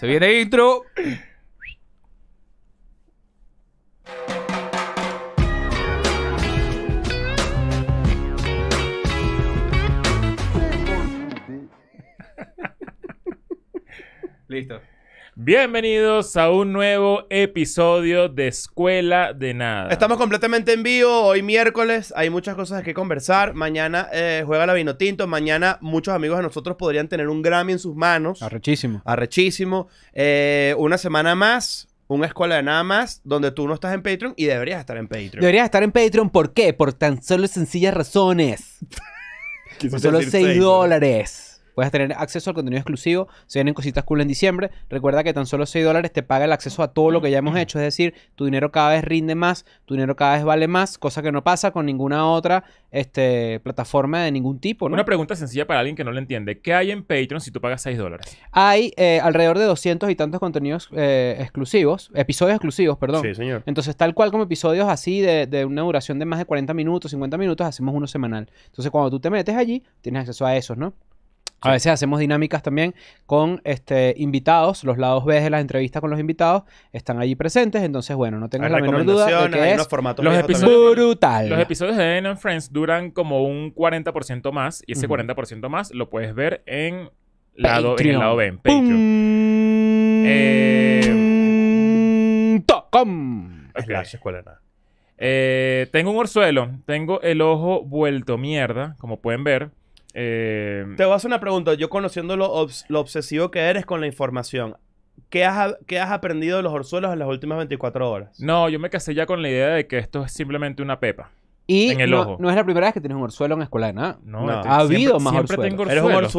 Se viene intro. Listo. Bienvenidos a un nuevo episodio de Escuela de Nada. Estamos completamente en vivo, hoy miércoles, hay muchas cosas que conversar. Mañana eh, juega la Vinotinto, mañana muchos amigos de nosotros podrían tener un Grammy en sus manos. Arrechísimo. Arrechísimo. Eh, una semana más, una escuela de nada más donde tú no estás en Patreon y deberías estar en Patreon. Deberías estar en Patreon, ¿por qué? Por tan solo sencillas razones. Por solo 6 dólares. Puedes tener acceso al contenido exclusivo. Se vienen cositas cool en diciembre. Recuerda que tan solo 6 dólares te paga el acceso a todo lo que ya hemos hecho. Es decir, tu dinero cada vez rinde más, tu dinero cada vez vale más, cosa que no pasa con ninguna otra este, plataforma de ningún tipo. ¿no? Una pregunta sencilla para alguien que no lo entiende. ¿Qué hay en Patreon si tú pagas 6 dólares? Hay eh, alrededor de 200 y tantos contenidos eh, exclusivos, episodios exclusivos, perdón. Sí, señor. Entonces, tal cual como episodios así de, de una duración de más de 40 minutos, 50 minutos, hacemos uno semanal. Entonces, cuando tú te metes allí, tienes acceso a esos, ¿no? A veces hacemos dinámicas también con este, invitados, los lados B de las entrevistas con los invitados están allí presentes, entonces bueno, no tengas la menor duda de que es los brutal. Los episodios de No Friends duran como un 40% más y ese 40% más lo puedes ver en, lado, el lado B, en Patreon. Eh, escuela eh, tengo un orzuelo, tengo el ojo vuelto mierda, como pueden ver. Eh, Te voy a hacer una pregunta. Yo conociendo lo, obsesivo que eres con la información, ¿qué has, has, aprendido de los orzuelos en las últimas 24 horas? No, yo me casé ya con la idea de que esto es simplemente una pepa. Y en el no, ojo. no es la primera vez que tienes un orzuelo en la escuela No, no. Este, ha habido más orzuelos.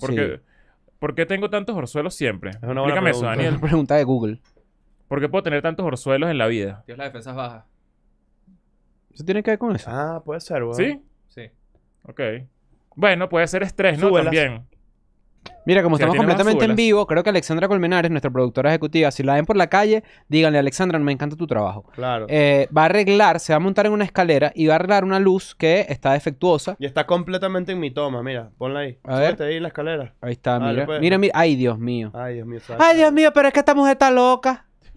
¿Por qué? ¿Por qué tengo tantos orzuelos siempre? Es una Explícame Daniel. pregunta de Google. ¿Por qué puedo tener tantos orzuelos en la vida? Dios, la defensa baja. ¿Eso tiene que ver con eso? Ah, puede ser, ¿Sí? Sí. Ok. Bueno, puede ser estrés, ¿no? También. Mira, como estamos completamente en vivo, creo que Alexandra Colmenares, nuestra productora ejecutiva, si la ven por la calle, díganle, Alexandra, me encanta tu trabajo. Claro. Eh, va a arreglar, se va a montar en una escalera y va a arreglar una luz que está defectuosa. y está completamente en mi toma, mira. Ponla ahí. A ver. ahí la escalera. está, pues. mira. Mira, Ay, Dios mío. Ay, Dios mío. Ay, Dios mío, pero es que esta mujer está loca.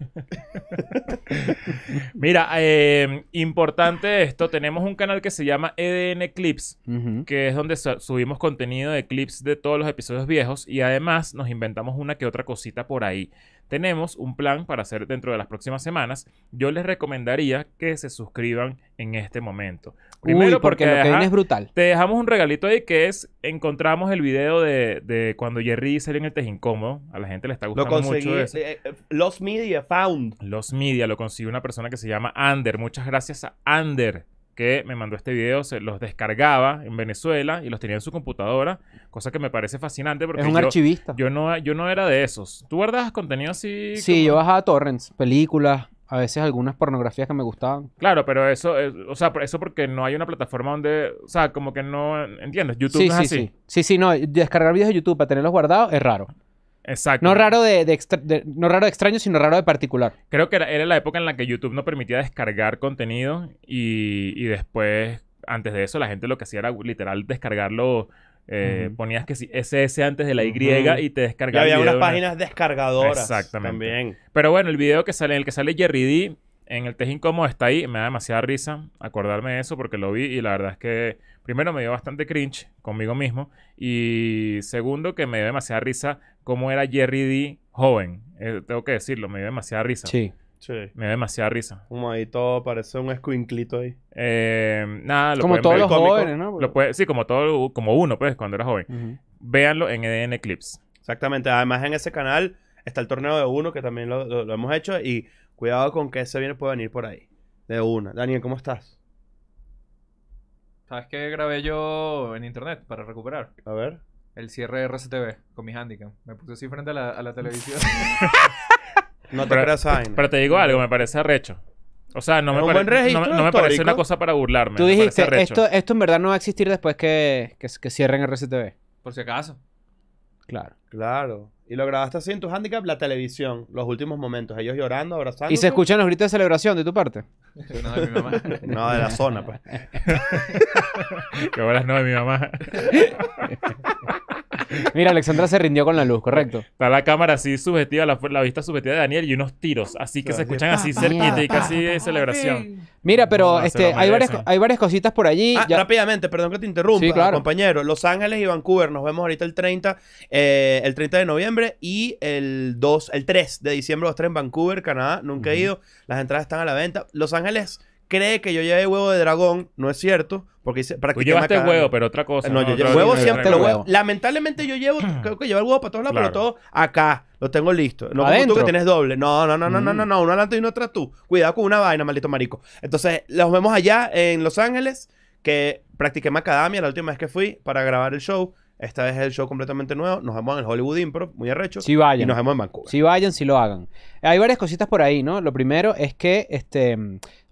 Mira, eh, importante esto, tenemos un canal que se llama EDN Clips, que es donde subimos contenido de clips de todos los episodios viejos y además nos inventamos una que otra cosita por ahí tenemos un plan para hacer dentro de las próximas semanas, yo les recomendaría que se suscriban en este momento. Primero porque, lo que viene es brutal. Te dejamos un regalito ahí que es, encontramos el video de, cuando Jerry salió en el tejín incómodo. A la gente le está gustando mucho eh, eh, Los Media, found. Los Media, lo consiguió una persona que se llama Ander. Muchas gracias a Ander que me mandó este video, se los descargaba en Venezuela y los tenía en su computadora cosa que me parece fascinante porque... Es un archivista. Yo no, yo no era de esos. ¿Tú guardabas contenido así? Sí, yo bajaba torrents, películas, a veces algunas pornografías que me gustaban. Claro, pero eso, eh, o sea, eso porque no hay una plataforma donde, o sea, como que no, ¿entiendes? YouTube sí, no es sí, así. Sí. sí, sí, no, descargar videos de YouTube para tenerlos guardados es raro. Exacto. No raro de, no raro extraño, sino raro de particular. Creo que era, la época en la que YouTube no permitía descargar contenido y, y después, antes de eso, la gente lo que hacía era literal descargarlo eh, ponías que sí, SS antes de la Y y te descargaba. Y había unas páginas descargadoras. Exactamente. También. Pero bueno, el video que sale, en el que sale Jerry D en el Tejín como está ahí. Me da demasiada risa acordarme de eso porque lo vi y la verdad es que primero me dio bastante cringe conmigo mismo. Y segundo, que me dio demasiada risa cómo era Jerry D joven. Eh, tengo que decirlo, me dio demasiada risa. Sí. Me da demasiada risa. Como ahí todo parece un escuinclito ahí. Eh, nada, Como todos los jóvenes, ¿no? sí, como, todo, como uno, pues, cuando era joven. Véanlo en EDN Clips. Exactamente. Además, en ese canal está el torneo de uno, que también lo, hemos hecho. Y cuidado con que ese viene puede venir por ahí. De una. Daniel, ¿cómo estás? ¿Sabes qué grabé yo en internet para recuperar? A ver. El cierre de RCTV con mi handicap. Me puse así frente a la, a la televisión. No te pero, Pero te digo algo, me parece arrecho. O sea, no, me, parece no, me, parece una cosa para burlarme. Tú dijiste, esto, esto en verdad no va a existir después que, que, que cierren RCTV. Por si acaso. Claro. Claro. Y lo grabaste así en tu handicap, la televisión, los últimos momentos, ellos llorando, abrazando. ¿Y se escuchan los gritos de celebración de tu parte? No, de mi mamá. no, de la zona, pues. Qué buenas no de mi mamá. Mira, Alexandra se rindió con la luz, correcto. Está la cámara así subjetiva, la, vista subjetiva de Daniel y unos tiros, así que se escuchan así cerquita y casi de celebración. Mira, pero este, hay, varias, hay varias cositas por allí. Ah, Rápidamente, perdón que te interrumpa, compañero. Los Ángeles y Vancouver, nos vemos ahorita el 30, eh, el 30 de noviembre y el 2, el 3 de diciembre, los tres en Vancouver, Canadá. Nunca he ido. Las entradas están a la venta. Los Ángeles cree que yo llevé huevo de dragón, no es cierto, porque hice, Tú llevaste huevo, pero otra cosa. No, yo llevo huevo siempre, Lamentablemente yo llevo, creo que llevo el huevo para todos lados, pero todo acá, lo tengo listo. No como tú que tienes doble. No, no, no, no, no, no, mm. no, uno adelante y uno atrás tú. Cuidado con una vaina, maldito marico. Entonces, los vemos allá en Los Ángeles, que practiqué macadamia la última vez que fui para grabar el show. Esta vez es el show completamente nuevo. Nos vemos en el Hollywood Improv, muy arrecho. vayan. Y nos vemos en Vancouver. Si vayan, si lo hagan. Hay varias cositas por ahí, ¿no? Lo primero es que este,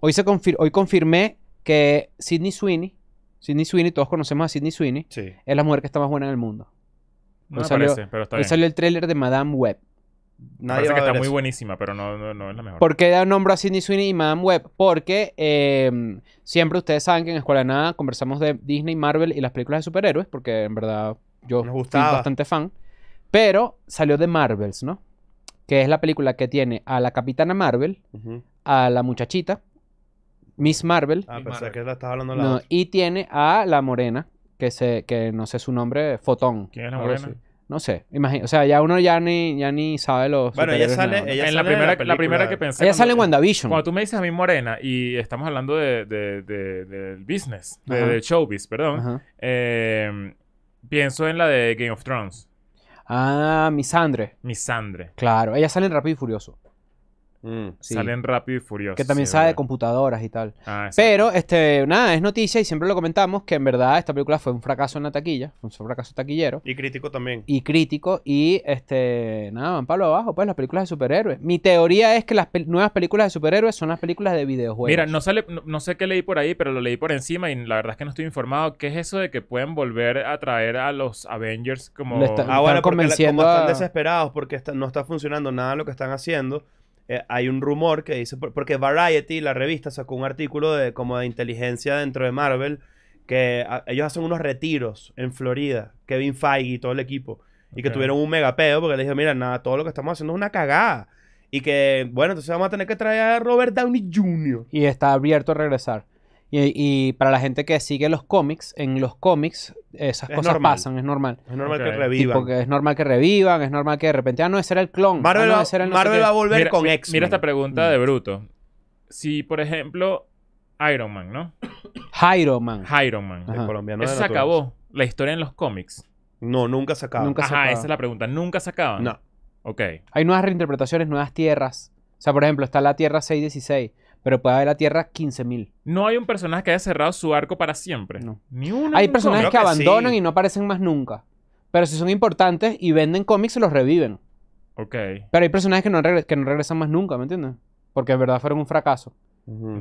hoy, se hoy confirmé que Sidney Sweeney, Sidney Sweeney, todos conocemos a Sidney Sweeney, es la mujer que está más buena en el mundo. No salió, pero está salió el tráiler de Madame Webb. Parece que está muy buenísima, pero no, no, es la mejor. ¿Por qué da nombre a Sidney Sweeney y Madame Web? Porque em, siempre ustedes saben que en Escuela de Nada conversamos de Disney, Marvel y las películas de superhéroes, porque en verdad yo soy bastante fan. Pero salió de Marvels, ¿no? Que es la película que tiene a la Capitana Marvel, a la muchachita, Miss Marvel, Ah, Y pensé que la estaba hablando la y tiene a la morena, que, se, que no sé su nombre, Fotón. ¿Quién es la morena? No sé, imagino, o sea, ya uno ya ni, ya ni sabe los. Bueno, ella sale, en la primera, que pensé. Ella sale en WandaVision. Cuando tú me dices a mí morena y estamos hablando de, de, de, del business, de showbiz, perdón, eh, pienso en la de Game of Thrones. Ah, Misandre. Misandre. Claro, ella sale en Rápido y Furioso. Mm. Salen rápido y furioso. Que también sabe de computadoras y tal. Ah, pero, este, nada, es noticia y siempre lo comentamos que en verdad esta película fue un fracaso en la taquilla, fue un fracaso taquillero. Y crítico también. Y crítico y, este, nada, van palo abajo, pues las películas de superhéroes. Mi teoría es que las nuevas películas de superhéroes son las películas de videojuegos. Mira, no, sale, no, sé qué leí por ahí, pero lo leí por encima y la verdad es que no estoy informado. ¿Qué es eso de que pueden volver a traer a los Avengers como... ahora ah, están desesperados porque no está funcionando nada lo que están haciendo eh, hay un rumor que dice, porque Variety, la revista, sacó un artículo de, como de inteligencia dentro de Marvel, que ah, ellos hacen unos retiros en Florida, Kevin Feige y todo el equipo, y que tuvieron un megapeo porque le dijo mira, nada, todo lo que estamos haciendo es una cagada. Y que, bueno, entonces vamos a tener que traer a Robert Downey Jr. Y está abierto a regresar. Y, para la gente que sigue los cómics, en los cómics esas cosas pasan, es normal. Es normal que revivan. Porque es normal que revivan, es normal que de repente, ah, no, ese era el clon. Marvel, ah, no, va, va, a volver con X. Mira esta pregunta de mm. Bruto. Si, por ejemplo, Iron Man, ¿no? Iron Man. Iron Man. El colombiano Eso se acabó. La historia en los cómics. No, nunca se acabó. Ajá, esa es la pregunta. ¿Nunca se acaban? No. Ok. Hay nuevas reinterpretaciones, nuevas tierras. O sea, por ejemplo, está la Tierra 616 pero puede haber la Tierra 15.000. No hay un personaje que haya cerrado su arco para siempre. No. Ni uno. Hay personajes que, abandonan y no aparecen más nunca. Pero si son importantes y venden cómics, se los reviven. Ok. Pero hay personajes que no, regresan más nunca, ¿me entiendes? Porque en verdad fueron un fracaso.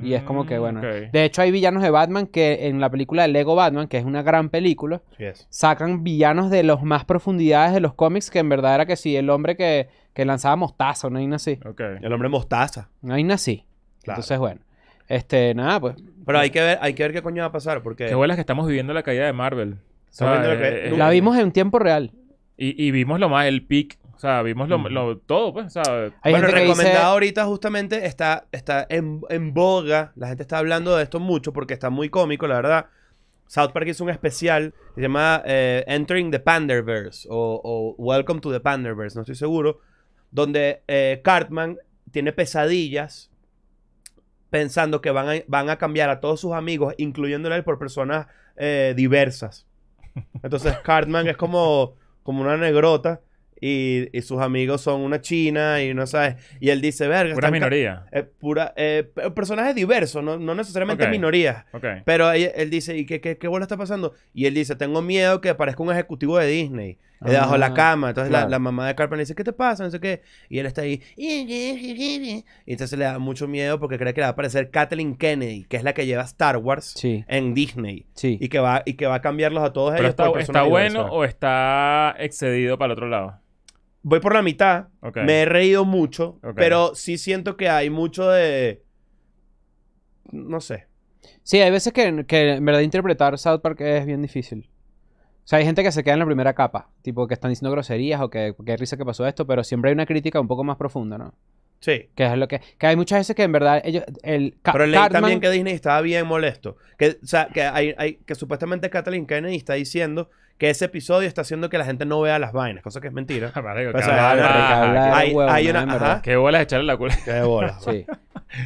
Y es como que, mm, bueno. De hecho, hay villanos de Batman que en la película de Lego Batman, que es una gran película, sacan villanos de las más profundidades de los cómics, que en verdad era que sí, el hombre que, que lanzaba mostaza, una hay así. Ok. El hombre mostaza. hay nací. Entonces, bueno. Este, nada, pues. Pero hay pues que ver, hay que ver qué coño va a pasar, porque. Qué es que estamos viviendo la caída de Marvel. Eh, eh, la vimos en tiempo real. Y, vimos lo más, el pic. O sea, vimos lo, todo, pues. O sea, bueno, recomendado ahorita justamente está, está en, boga. La gente está hablando de esto mucho porque está muy cómico, la verdad. South Park hizo un especial que se llama eh, Entering the Panderverse o, o, Welcome to the Panderverse, no estoy seguro, donde Cartman tiene pesadillas pensando que van a, van a cambiar a todos sus amigos, incluyéndole a él, por personas eh, diversas. Entonces, Cartman es como, como una negrota. Y, sus amigos son una china y no sabes. Y él dice, verga. Pura minoría. es eh, pura, eh, personajes diversos, no, necesariamente minoría minorías. Pero él, dice, ¿y qué, qué, qué bola está pasando? Y él dice, tengo miedo que parezca un ejecutivo de Disney debajo de la ah, cama. Entonces la, mamá de Carpenter le dice, ¿qué te pasa? No sé qué. Y él está ahí. Y entonces le da mucho miedo porque cree que le va a aparecer Kathleen Kennedy, que es la que lleva Star Wars en Disney. Sí. Y que, va, y que va a cambiarlos a todos ellos. Está, bueno o está excedido para el otro lado? voy por la mitad. Me he reído mucho, pero sí siento que hay mucho de... No sé. Sí, hay veces que, que en verdad interpretar South Park es bien difícil. O sea, hay gente que se queda en la primera capa, tipo que están diciendo groserías o que, que risa que pasó esto, pero siempre hay una crítica un poco más profunda, ¿no? Sí. Que es lo que. Que hay muchas veces que en verdad ellos. El Pero leí también que Disney estaba bien molesto. Que, o sea, que, hay, hay, que supuestamente Kathleen Kennedy está diciendo que ese episodio está haciendo que la gente no vea las vainas, cosa que es mentira. hay, hay una. Que bolas echarle la culpa. Qué bolas. sí.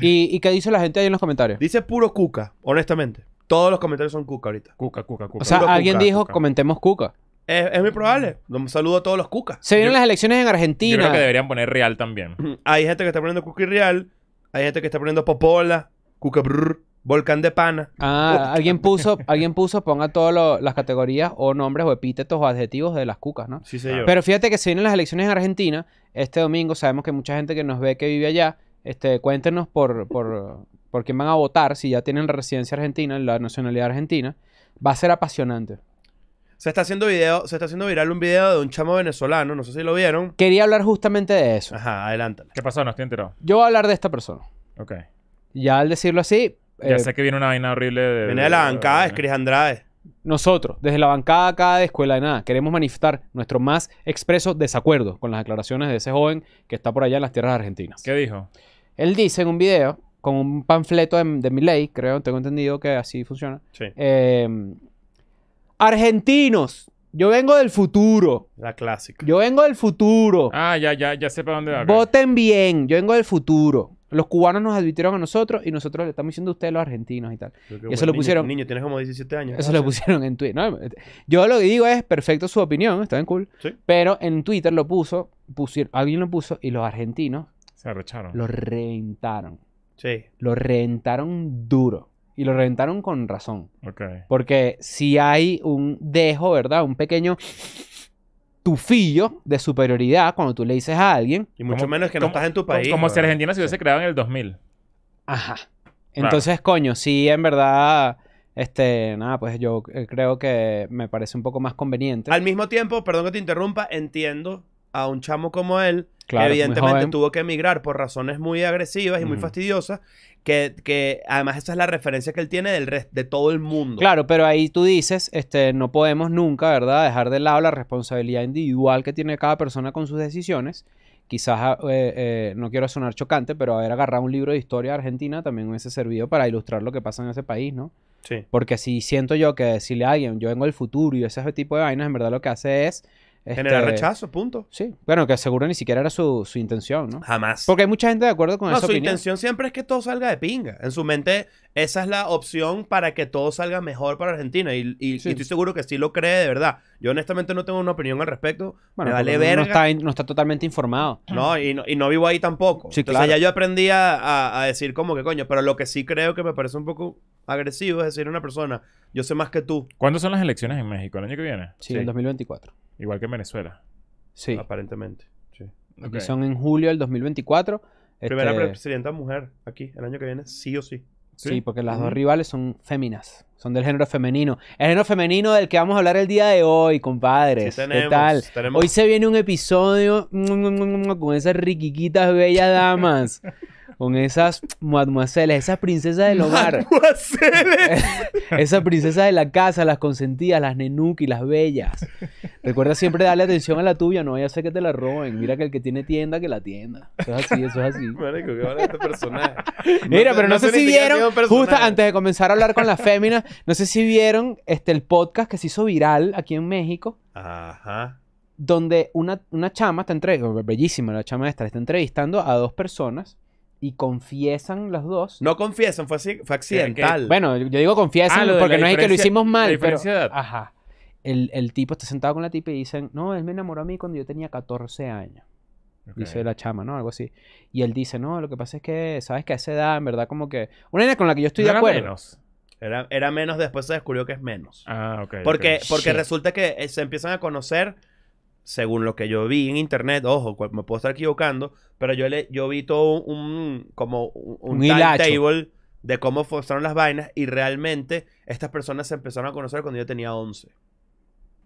¿Y, ¿Y qué dice la gente ahí en los comentarios? Dice puro cuca, honestamente. Todos los comentarios son cuca ahorita. Cuca, cuca, cuca. O sea, alguien dijo, comentemos cuca. Es, muy probable. saludo a todos los cucas. Se vienen las elecciones en Yo Argentina. creo que deberían poner real también. Hay gente que está poniendo cuca y real. Hay gente que está poniendo popola, cuca volcán de pana. Ah, alguien puso, alguien puso, ponga todas las categorías o nombres o epítetos o adjetivos de las cucas, ¿no? Sí, señor. Pero fíjate que se vienen las elecciones en Argentina. Este domingo sabemos que mucha gente que nos ve que vive allá, este, cuéntenos por, por van a votar, si ya tienen residencia argentina, la nacionalidad argentina, va a ser apasionante. Se está haciendo video, se está haciendo viral un video de un chamo venezolano, no sé si lo vieron. Quería hablar justamente de eso. Ajá, adelántale. ¿Qué pasó? No estoy enterado. Yo voy a hablar de esta persona. Ok. Ya al decirlo así. Ya eh, sé que viene una vaina horrible de. Viene de la bancada, es Cris Andrade. Nosotros, desde la bancada acá de Escuela de Nada, queremos manifestar nuestro más expreso desacuerdo con las declaraciones de ese joven que está por allá en las tierras argentinas. ¿Qué dijo? Él dice en un video con un panfleto de, mi ley, creo, tengo entendido que así funciona. Em, argentinos, yo vengo del futuro. La clásica. Yo vengo del futuro. Ah, ya, ya, ya sé para dónde va. Voten bien, yo vengo del futuro. Los cubanos nos advirtieron a nosotros y nosotros le estamos diciendo a ustedes los argentinos y tal. eso lo pusieron. Niño, tienes como 17 años. Eso lo pusieron en Twitter. Yo lo que digo es perfecto su opinión, está bien cool. ¿Sí? Pero en Twitter lo puso, pusieron, alguien lo puso y los argentinos. Se arrecharon. Lo reventaron. Sí. Lo reventaron duro. Y lo reventaron con razón. Porque si hay un dejo, ¿verdad? Un pequeño tufillo de superioridad cuando tú le dices a alguien. Y mucho menos que no estás en tu país. Como, si Argentina se hubiese creado en el 2000. Ajá. Entonces, coño, sí, en verdad. Este, nada, pues yo eh, creo que me parece un poco más conveniente. Al mismo tiempo, perdón que te interrumpa, entiendo a un chamo como él, evidentemente tuvo que emigrar por razones muy agresivas y muy fastidiosas, que, además esa es la referencia que él tiene del resto de todo el mundo. Claro, pero ahí tú dices, este, no podemos nunca, ¿verdad?, dejar de lado la responsabilidad individual que tiene cada persona con sus decisiones. Quizás, ah, eh, eh, no quiero sonar chocante, pero haber agarrado un libro de historia de Argentina también hubiese servido para ilustrar lo que pasa en ese país, ¿no? Sí. Porque si siento yo que decirle a alguien, yo vengo del futuro y ese tipo de vainas, en verdad lo que hace es este, Generar rechazo, punto. Sí, bueno, que seguro ni siquiera era su, intención, ¿no? Jamás. Porque hay mucha gente de acuerdo con no, su intención siempre es que todo salga de pinga. En su mente, esa es la opción para que todo salga mejor para Argentina. Y, estoy seguro que sí lo cree de verdad. Yo honestamente no tengo una opinión al respecto. Bueno, me vale No está, no está, totalmente informado. No y, no, y no vivo ahí tampoco. Sí, ya yo aprendí a, decir como que coño, pero lo que sí creo que me parece un poco agresivo es decir a una persona, yo sé más que tú. ¿Cuándo son las elecciones en México? ¿El año que viene? Sí, en 2024. Igual que en Venezuela. Sí. Aparentemente. Sí. Aquí son en julio del 2024. Primera este, presidenta mujer aquí, el año que viene, sí o sí. Sí, porque las dos rivales son féminas. Son del género femenino. El género femenino del que vamos a hablar el día de hoy, compadres. ¿Qué tal? Hoy se viene un episodio con esas riquiquitas bellas damas. con esas mademoiselles, esas princesas del hogar. esas princesas de la casa, las consentidas, las nenuki, las bellas. Recuerda siempre darle atención a la tuya, no vaya a ser que te la roben. Mira que el que tiene tienda, que la tienda. Eso es así, eso es así. Este Mira, pero no, no sé si vieron, justo antes de comenzar a hablar con las féminas, no sé si vieron este, el podcast que se hizo viral aquí en México. Ajá. Donde una, una chama está entrevistando, bellísima la chama esta, está entrevistando a dos personas y confiesan las dos. No confiesan, fue, así, fue eh, accidental. bueno, yo digo confiesan ah, porque no es que lo hicimos mal, pero ajá. El, el, tipo está sentado con la tipa y dicen, "No, él me enamoró a mí cuando yo tenía 14 años." Dice la chama, ¿no? Algo así. Y él dice, "No, lo que pasa es que sabes que a esa edad, en verdad como que una edad con la que yo estoy de acuerdo." Menos. Era, menos, después se descubrió que es menos. Ah, ok. Porque, porque resulta que eh, se empiezan a conocer, según lo que yo vi en internet, ojo, me puedo estar equivocando, pero yo, le, yo vi todo un, como un, timetable de cómo forzaron las vainas y realmente estas personas se empezaron a conocer cuando yo tenía 11.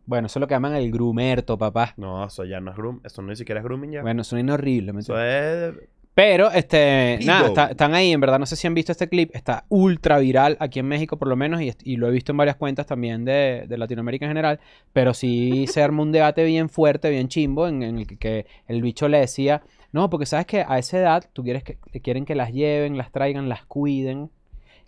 Bueno, eso es lo que llaman el grumerto, papá. No, eso ya no es groom. Eso ni siquiera es grooming ya. Bueno, es horrible. ¿me eso es pero, este, nada, están ahí. En verdad, no sé si han visto este clip. Está ultra viral aquí en México, por lo menos, y, lo he visto en varias cuentas también de, de Latinoamérica en general. Pero sí se armó un debate bien fuerte, bien chimbo, en, el que, el bicho le decía, no, porque sabes que a esa edad tú quieres que quieren que las lleven, las traigan, las cuiden.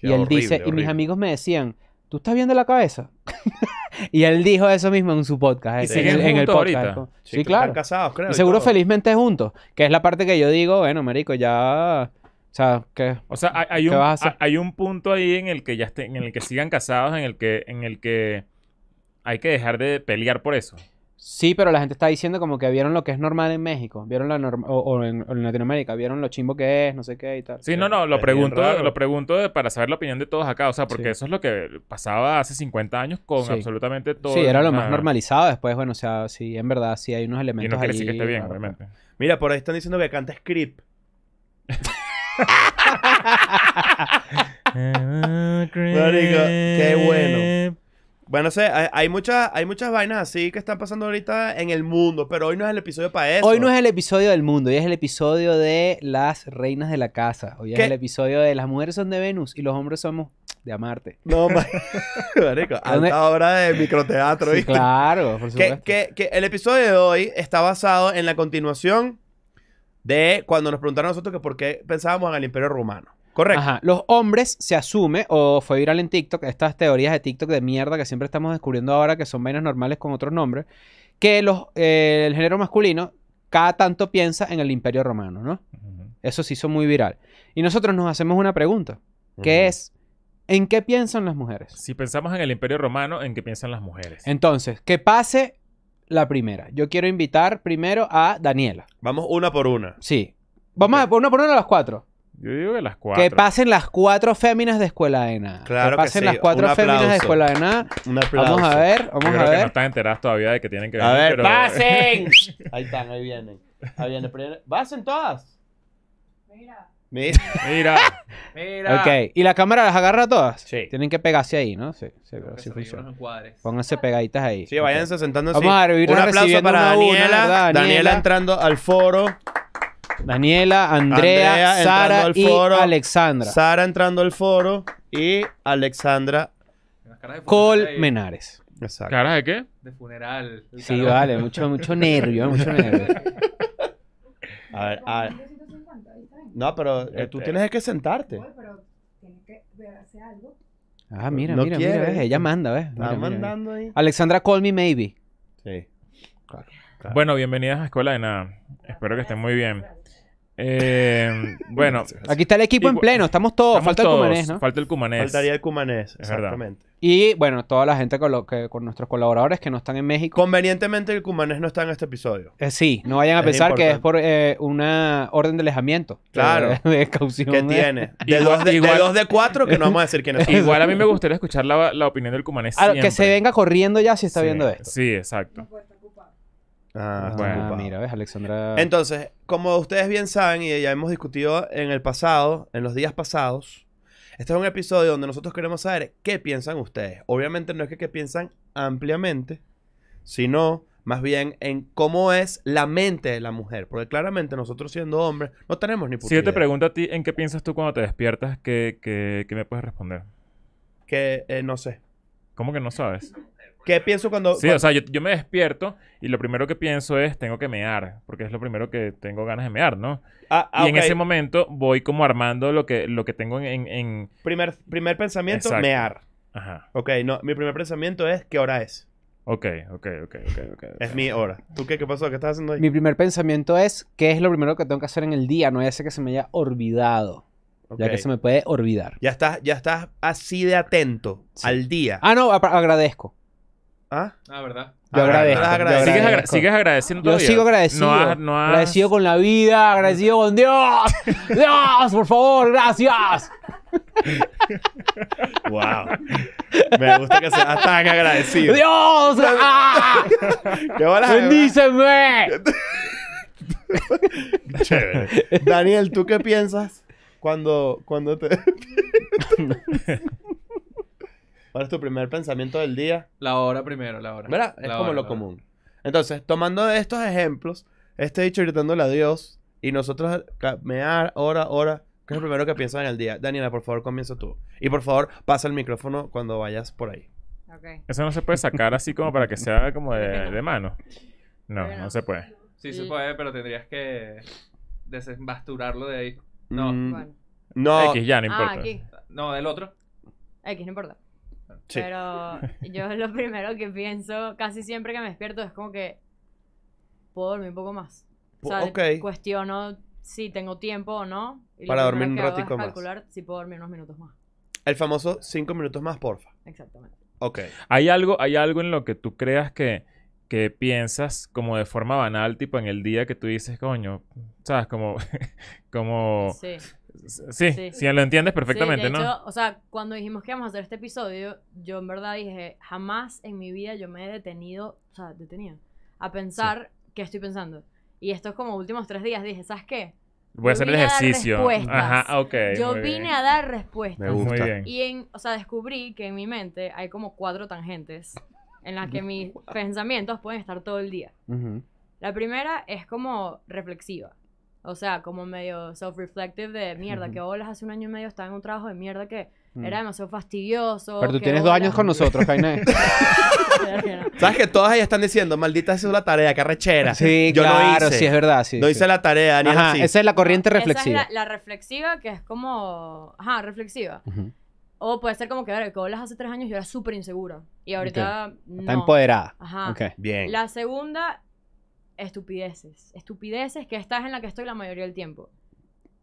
y él dice, y mis amigos me decían, ¿tú estás bien de la cabeza? Y él dijo eso mismo en su podcast. en, el podcast. Sí, claro. seguro felizmente juntos. Que es la parte que yo digo, bueno, marico, ya... O sea, ¿qué, o sea hay, un, hay, un, punto ahí en el que ya en el que sigan casados, en el que, en el que hay que dejar de pelear por eso. Sí, pero la gente está diciendo como que vieron lo que es normal en México, vieron la o, en, Latinoamérica, vieron lo chimbo que es, no sé qué y tal. Sí, no, no, lo pregunto, lo pregunto para saber la opinión de todos acá, o sea, porque eso es lo que pasaba hace 50 años con absolutamente todo. Sí, era lo más normalizado después, bueno, o sea, sí, en verdad, sí hay unos elementos. Y no que bien, pues. Mira, por ahí están diciendo que canta script. qué bueno. Bueno, sé, hay, muchas, hay muchas vainas así que están pasando ahorita en el mundo, pero hoy no es el episodio para eso. Hoy no es el episodio del mundo, hoy es el episodio de las reinas de la casa. Hoy es el episodio de las mujeres son de Venus y los hombres somos de amarte. No, marico, alta obra de microteatro. Sí, claro, por supuesto. Que, el episodio de hoy está basado en la continuación de cuando nos preguntaron nosotros que por qué pensábamos en el Imperio Romano. Correcto. Ajá. Los hombres se asume, o fue viral en TikTok, estas teorías de TikTok de mierda que siempre estamos descubriendo ahora, que son vainas normales con otros nombres, que eh, el género masculino cada tanto piensa en el imperio romano, ¿no? Eso se hizo muy viral. Y nosotros nos hacemos una pregunta, que es, ¿en qué piensan las mujeres? Si pensamos en el imperio romano, ¿en qué piensan las mujeres? Entonces, que pase la primera. Yo quiero invitar primero a Daniela. Vamos una por una. Sí. Vamos a una por una a las cuatro. Yo digo que las cuatro. Que pasen las cuatro féminas de escuela de nada. Claro que pasen que sí. las cuatro féminas de escuela de nada. Vamos a ver, vamos a que no están enteradas todavía de que tienen que A ver, ¡Pasen! Ahí están, ahí vienen. Ahí vienen. ¡Pasen todas! Mira, Mira. Mira, Ok, y la cámara las agarra todas. Sí. Tienen que pegarse ahí, ¿no? Sí, sí, pero sí. funciona. Pónganse pegaditas ahí. Sí, vayan váyanse sentando así. Vamos a Un aplauso para Daniela. Daniela entrando al foro. Daniela, Andrea, Sara y foro, Alexandra. Sara entrando al foro y Alexandra Colmenares. Exacto. ¿Caras de qué? De funeral. Sí, vale, mucho, mucho nervio, mucho nervio. a ver, a ver. No, pero eh, tú este. tienes que sentarte. Pero que hacer algo. Ah, mira, mira, mira, ella manda, ¿ves? Alexandra, call me maybe. Sí. Bueno, bienvenidas a Escuela de Nada. Espero que estén muy bien. Eh, bueno. Aquí está el equipo en pleno, estamos todos. falta el cumanés, ¿no? Falta el cumanés. Faltaría el cumanés, exactamente. Y bueno, toda la gente con, nuestros colaboradores que no están en México. Convenientemente el cumanés no está en este episodio. Eh, sí, no vayan a pensar que es por eh, una orden de alejamiento. Claro. De, caución. tiene. De, dos de, cuatro que no vamos a decir quién es. Igual a mí me gustaría escuchar la, opinión del cumanés. Ah, que se venga corriendo ya si está viendo esto. Sí, exacto. Ah, ah, bueno, mira, ves, Alexandra. Entonces, como ustedes bien saben y ya hemos discutido en el pasado, en los días pasados, este es un episodio donde nosotros queremos saber qué piensan ustedes. Obviamente no es que, piensan ampliamente, sino más bien en cómo es la mente de la mujer. Porque claramente nosotros siendo hombres no tenemos ni puta Si yo te pregunto a ti, ¿en qué piensas tú cuando te despiertas? ¿Qué, me puedes responder? Que eh, no sé. ¿Cómo que no sabes? ¿Qué pienso cuando...? Sí, o sea, yo, me despierto y lo primero que pienso es tengo que mear, porque es lo primero que tengo ganas de mear, ¿no? Ah, ah, y en ese momento voy como armando lo que, lo que tengo en... Primer, primer pensamiento, mear. Ajá. Ok, no, mi primer pensamiento es ¿qué hora es? Ok, ok, ok, ok, Es mi hora. ¿Tú qué, qué pasó? ¿Qué estás haciendo ahí? Mi primer pensamiento es ¿qué es lo primero que tengo que hacer en el día? No es ese que se me haya olvidado. Ya que se me puede olvidar. Ya estás, ya estás así de atento al día. Ah, no, agradezco. ¿Ah? Ah, ¿verdad? Yo agradezco. ¿Sigues, agradeciendo Lo Yo sigo agradecido. No Agradecido con la vida, agradecido con Dios. Dios, por favor, gracias. wow. Me gusta que seas tan agradecido. Dios. ¡Ah! ¡Qué bolas, ¡Bendíceme! Chévere. Daniel, ¿tú qué piensas cuando, cuando te... ¿Cuál es tu primer pensamiento del día? La hora primero, la hora. ¿Verdad? Es como lo común. Entonces, tomando estos ejemplos, este dicho gritándole a Dios y nosotros mear hora, hora, que es lo primero que piensas en el día. Daniela, por favor, comienza tú. Y por favor, pasa el micrófono cuando vayas por ahí. Eso no se puede sacar así como para que sea como de, mano. No, no se puede. Sí, se puede, pero tendrías que desembasturarlo de ahí. No. no, mm. no. X ya, no ah, importa. aquí. No, del otro. X, no importa. Pero yo lo primero que pienso casi siempre que me despierto es como que puedo dormir un poco más. O sea, cuestiono si tengo tiempo o no. Para dormir un ratico más calcular si puedo dormir unos minutos más. El famoso cinco minutos más, porfa. Exactamente. Ok. Hay algo, hay algo en lo que tú creas que, piensas como de forma banal, tipo en el día que tú dices, coño, ¿sabes? Como, como sí. Sí, si lo entiendes perfectamente, sí, de hecho, O sea, cuando dijimos que íbamos a hacer este episodio, yo en verdad dije, jamás en mi vida yo me he detenido, o sea, detenido, a pensar qué estoy pensando. Y estos como últimos tres días dije, ¿sabes qué? Voy a hacer el ejercicio. Ajá, ok. Yo vine a dar respuestas. Me gusta. bien. Y en, o sea, descubrí que en mi mente hay como cuatro tangentes en las que mis pensamientos pueden estar todo el día. La primera es como reflexiva. O sea, como medio self-reflective de mierda, que bolas hace un año y medio estaba en un trabajo de mierda que mm. era demasiado fastidioso. Pero tú tienes dos años con nosotros, Kainé. ¿Sabes que todas ellas están diciendo, maldita es la tarea, carrechera? Sí, Yo claro, no hice. sí, es verdad. Sí, no hice la tarea, ni Ajá, Esa es la corriente reflexiva. la, reflexiva que es como. Ajá, reflexiva. O puede ser como que, ver, que bolas hace tres años yo era súper insegura. Y ahorita. Está empoderada. Ajá. Okay. Bien. La segunda estupideces. Estupideces que estás en la que estoy la mayoría del tiempo.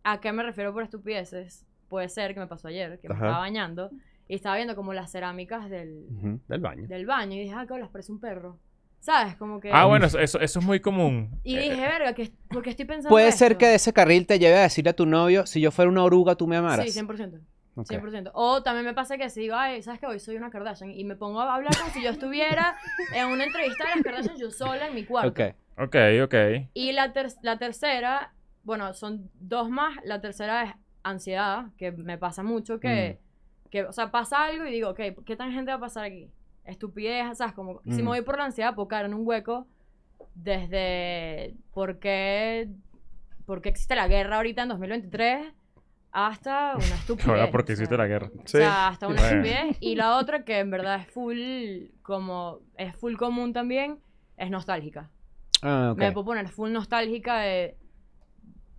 ¿A qué me refiero por estupideces? Puede ser que me pasó ayer, que me estaba bañando y estaba viendo como las cerámicas del, del baño. Del baño y dije, ah, que las parece un perro. ¿Sabes? Como que. Ah, bueno, eso, eso, es muy común. Y eh, dije, eh, verga, que, porque estoy pensando. Puede ser que de ese carril te lleve a decirle a tu novio, si yo fuera una oruga, tú me amaras. Sí, 100%. 100%. O también me pasa que si digo, ay, ¿sabes qué? hoy soy una Kardashian? Y me pongo a hablar como si yo estuviera en una entrevista de las Kardashian yo sola en mi cuarto. Okay. Ok, ok. Y la, tercera, bueno, son dos más. La tercera es ansiedad, que me pasa mucho, que, mm. que o sea, pasa algo y digo, ok, ¿qué tan gente va a pasar aquí? Estupidez, o sea, Como, si me mm. voy por la ansiedad, puedo caer en un hueco desde por qué, existe la guerra ahorita en 2023 hasta una estupidez. Ahora porque existe la guerra. O sea, sí. hasta una estupidez. Y la otra que en verdad es full, como es full común también, es nostálgica. Ah, me puedo poner full nostálgica de.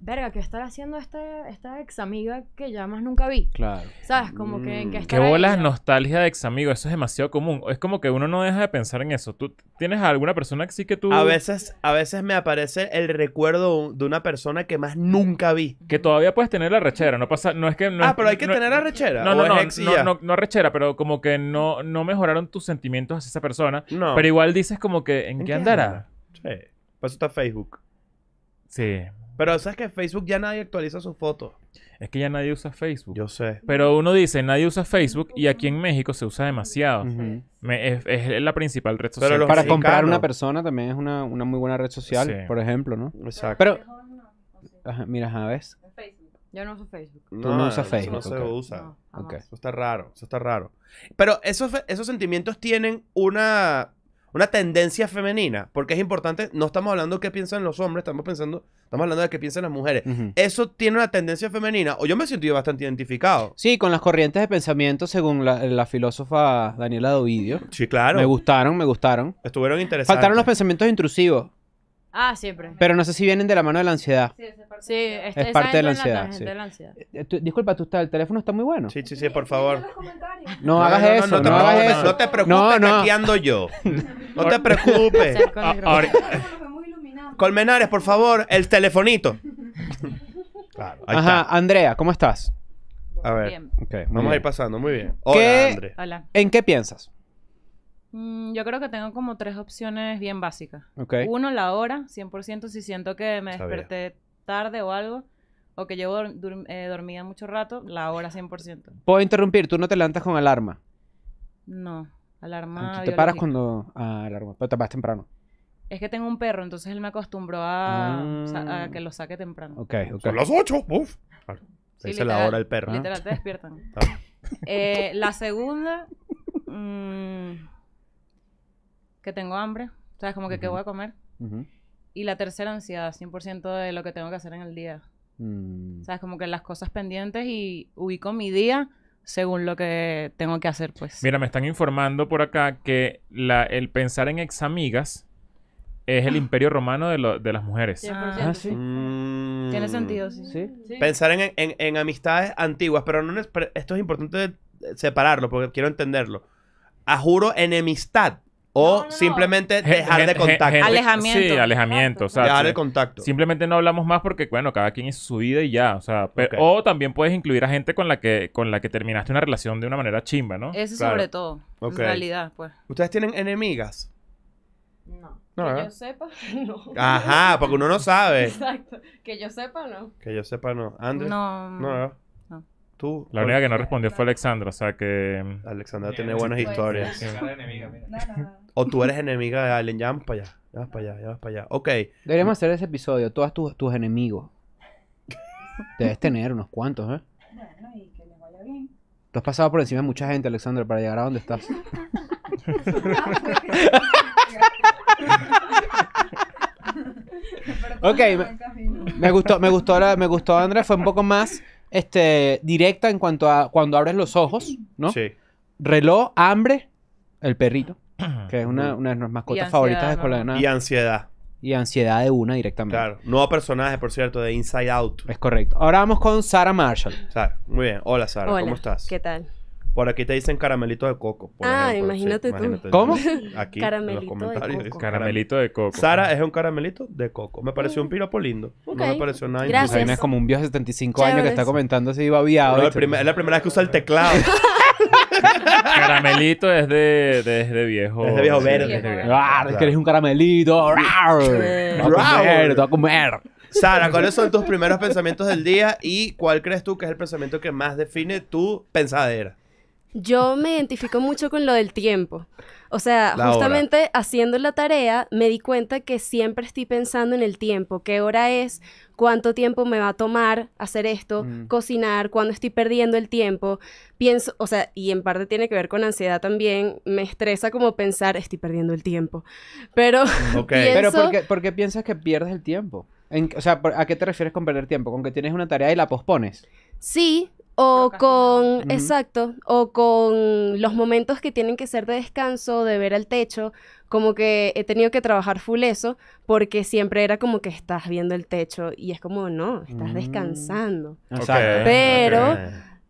Verga, ¿qué estará haciendo esta, esta ex amiga que ya más nunca vi? Claro. ¿Sabes? Como que mm. en qué ¿Qué bolas nostalgia de ex amigo? Eso es demasiado común. Es como que uno no deja de pensar en eso. ¿Tú tienes alguna persona que sí que tú.? A veces, a veces me aparece el recuerdo de una persona que más nunca vi. Que todavía puedes tener la rechera. No pasa. No es que. No ah, pero hay que tener la rechera. No, no, no, no, no, no, rechera, pero como que no, no mejoraron tus sentimientos hacia esa persona. No. Pero igual dices como que, ¿en, qué, andará? Por eso está Facebook. Sí. Pero sabes que Facebook ya nadie actualiza sus fotos. Es que ya nadie usa Facebook. Yo sé. Pero uno dice, nadie usa Facebook y aquí en México se usa demasiado. es, la principal red social. Para comprar una persona también es una, muy buena red social, por ejemplo, ¿no? Exacto. Pero, ajá, mira, a Facebook. Yo no uso Facebook. Tú no, usas Facebook. no se usa. Eso está raro, eso está raro. Pero esos, esos sentimientos tienen una, una tendencia femenina, porque es importante, no estamos hablando de qué piensan los hombres, estamos pensando, estamos hablando de qué piensan las mujeres. Eso tiene una tendencia femenina, o yo me he sentido bastante identificado. Sí, con las corrientes de pensamiento, según la, la filósofa Daniela Dovidio. Sí, claro. Me gustaron, me gustaron. Estuvieron interesantes. Faltaron los pensamientos intrusivos. Ah, siempre. Pero no sé si vienen de la mano de la ansiedad. Sí, es parte, de, la ansiedad, eh, disculpa, tú estás, el teléfono está muy bueno. Sí, sí, sí, por favor. No, hagas eso, no, te hagas eso. No te preocupes, no aquí ando yo. No te preocupes. Ah, Colmenares, por favor, el telefonito. Ajá, Andrea, ¿cómo estás? A ver, bien. vamos a ir pasando, muy bien. Hola, Andrea. ¿En qué piensas? Mm, yo creo que tengo como tres opciones bien básicas. Uno, la hora, 100% si siento que me desperté tarde o algo. O que llevo eh, dormida mucho rato, la hora 100%. ¿Puedo interrumpir? ¿Tú no te levantas con alarma? No, alarma. te paras cuando. Ah, alarma. Pero te paras temprano. Es que tengo un perro, entonces él me acostumbró a, que ah. lo saque temprano. Ok, ok. Son las 8. Uf. Se dice la hora del perro. Literal, te despiertan. Eh, la segunda. Mm, que tengo hambre, ¿sabes? Como que qué voy a comer. Y la tercera, ansiedad, 100% de lo que tengo que hacer en el día. Mm. ¿Sabes? Como que las cosas pendientes y ubico mi día según lo que tengo que hacer, pues. Mira, me están informando por acá que el pensar en ex amigas es el ah. imperio romano de, las mujeres. Ah, sí. Mm. Tiene sentido, sí. Pensar en, amistades antiguas, pero no esto es importante separarlo porque quiero entenderlo. A juro, enemistad o simplemente dejar de contacto. alejamiento. Sí, alejamiento. dejar el contacto. Simplemente no hablamos más porque, bueno, cada quien es su vida y ya. O sea, también puedes incluir a gente con la que con la que terminaste una relación de una manera chimba, ¿no? Eso sobre todo. En realidad, pues. ¿Ustedes tienen enemigas? No. que yo sepa, no. Ajá, porque uno no sabe. Exacto. Que yo sepa, no. Que yo sepa, no. Andrés. No. No, Tú, la única que no respondió fue Alexandra, o sea que... Alexandra mm, tiene buenas historias. O tú eres enemiga de Allen, ya para allá, ya vas para allá, ya vas para allá. Ok. Deberíamos hacer ese episodio, todos tus, tus enemigos. Debes tener unos cuantos, ¿eh? Bueno, y que les vaya bien. Tú has pasado por encima de mucha gente, Alexander, para llegar a donde estás. ok, me, gustó, me gustó, ahora, me gustó Andrés. fue un poco más este, directa en cuanto a cuando abres los ojos, ¿no? Sí. Reloj, hambre, el perrito. que es una, de nuestras mascotas favoritas de Escuela Y ansiedad. Y ansiedad de una directamente. Claro. Nuevo personaje, por cierto, de Inside Out. Es correcto. Ahora vamos con Sara Marshall. Sara, muy bien. Hola, Sara. ¿Cómo estás? ¿Qué tal? Por aquí te dicen caramelito de coco. ah, imagínate, tú. ¿Cómo? Aquí, caramelito De coco. Caramelito de coco. Sara es un caramelito de coco. Me pareció un mm. piropo lindo. No me pareció nada Gracias. es como un viejo de 75 años que está comentando Si iba viado es la primera vez que usa el teclado. Caramelito es de, viejo. Es de viejo verde. es ah, un caramelito. a comer, Sara, ¿cuáles son tus primeros pensamientos del día y cuál crees tú que es el pensamiento que más define tu pensadera? Yo me identifico mucho con lo del tiempo. O sea, justamente haciendo la tarea me di cuenta que siempre estoy pensando en el tiempo, qué hora es, cuánto tiempo me va a tomar hacer esto, mm. cocinar, cuándo estoy perdiendo el tiempo. Pienso, o sea, y en parte tiene que ver con ansiedad también, me estresa como pensar, estoy perdiendo el tiempo. Pero, pero ¿por qué, piensas que pierdes el tiempo? o sea, ¿a qué te refieres con perder tiempo? ¿Con que tienes una tarea y la pospones? Sí, o con, exacto, o con los momentos que tienen que ser de descanso, de ver al techo, como que he tenido que trabajar full eso porque siempre era como que estás viendo el techo y es como, no, estás mm. descansando. Okay, Pero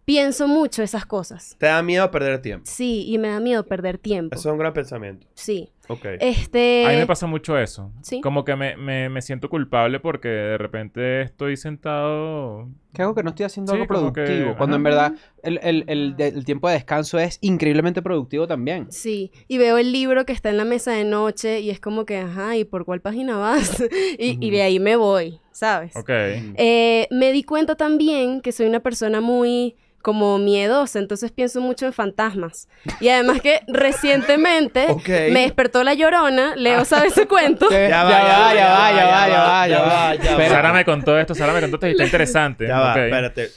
pienso mucho esas cosas. ¿Te da miedo perder tiempo? Sí, y me da miedo perder tiempo. Eso es un gran pensamiento. Sí. Este... A mí me pasa mucho eso. Como que me, siento culpable porque de repente estoy sentado... Que hago que no estoy haciendo algo productivo. Cuando en verdad el, tiempo de descanso es increíblemente productivo también. Sí. Y veo el libro que está en la mesa de noche y es como que, ajá, ¿y por cuál página vas? y, de ahí me voy, ¿sabes? Ok. Mm. Eh, me di cuenta también que soy una persona muy como miedosa, entonces pienso mucho en fantasmas. Y además que recientemente me despertó la llorona, Leo sabe ese cuento. Ya va, ya va, ya va, ya va, Sara me contó esto, Sara me contó esto y está interesante. espérate.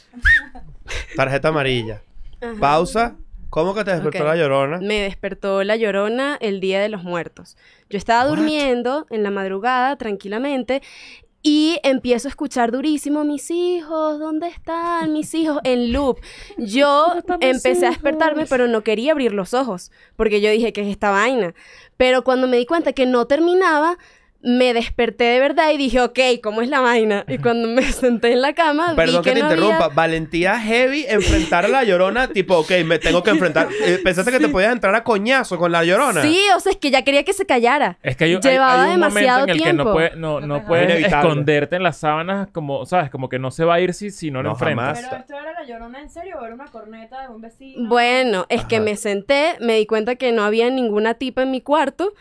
Tarjeta amarilla. Pausa. ¿Cómo que te despertó la llorona? Me despertó la llorona el día de los muertos. Yo estaba durmiendo en la madrugada tranquilamente y empiezo a escuchar durísimo, mis hijos, ¿dónde están mis hijos? En loop. Yo empecé a despertarme, pero no quería abrir los ojos, porque yo dije, ¿qué es esta vaina? Pero cuando me di cuenta que no terminaba, me desperté de verdad y dije, ok, ¿cómo es la vaina? Y cuando me senté en la cama. Perdón vi que, que, te interrumpa. Valentía heavy enfrentar a la llorona, tipo, ok, me tengo que enfrentar. Eh, ¿Pensaste que te podías entrar a coñazo con la llorona? Sí, o sea, es que ya quería que se callara. Es que hay, Llevaba un demasiado momento en el que no, puede, no, esconderte en las sábanas, como, ¿sabes? Como que no se va a ir si, si no, lo enfrentas. Pero esto era la llorona en serio, o era una corneta de un vecino. Bueno, es que me senté, me di cuenta que no había ninguna tipa en mi cuarto.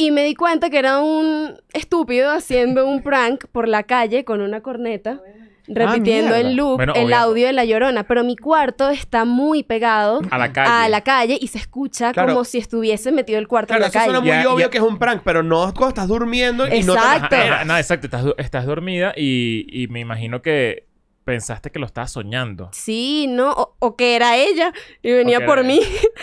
Y me di cuenta que era un estúpido haciendo un prank por la calle con una corneta, ah, repitiendo el loop, el audio de La Llorona. Pero mi cuarto está muy pegado a la calle, y se escucha como si estuviese metido el cuarto en la eso Suena muy obvio que es un prank, pero no cuando estás durmiendo y no te... Exacto. Nada, exacto. Estás, estás dormida y, y me imagino que pensaste que lo estaba soñando. Sí, no, o, que era ella y venía por mí.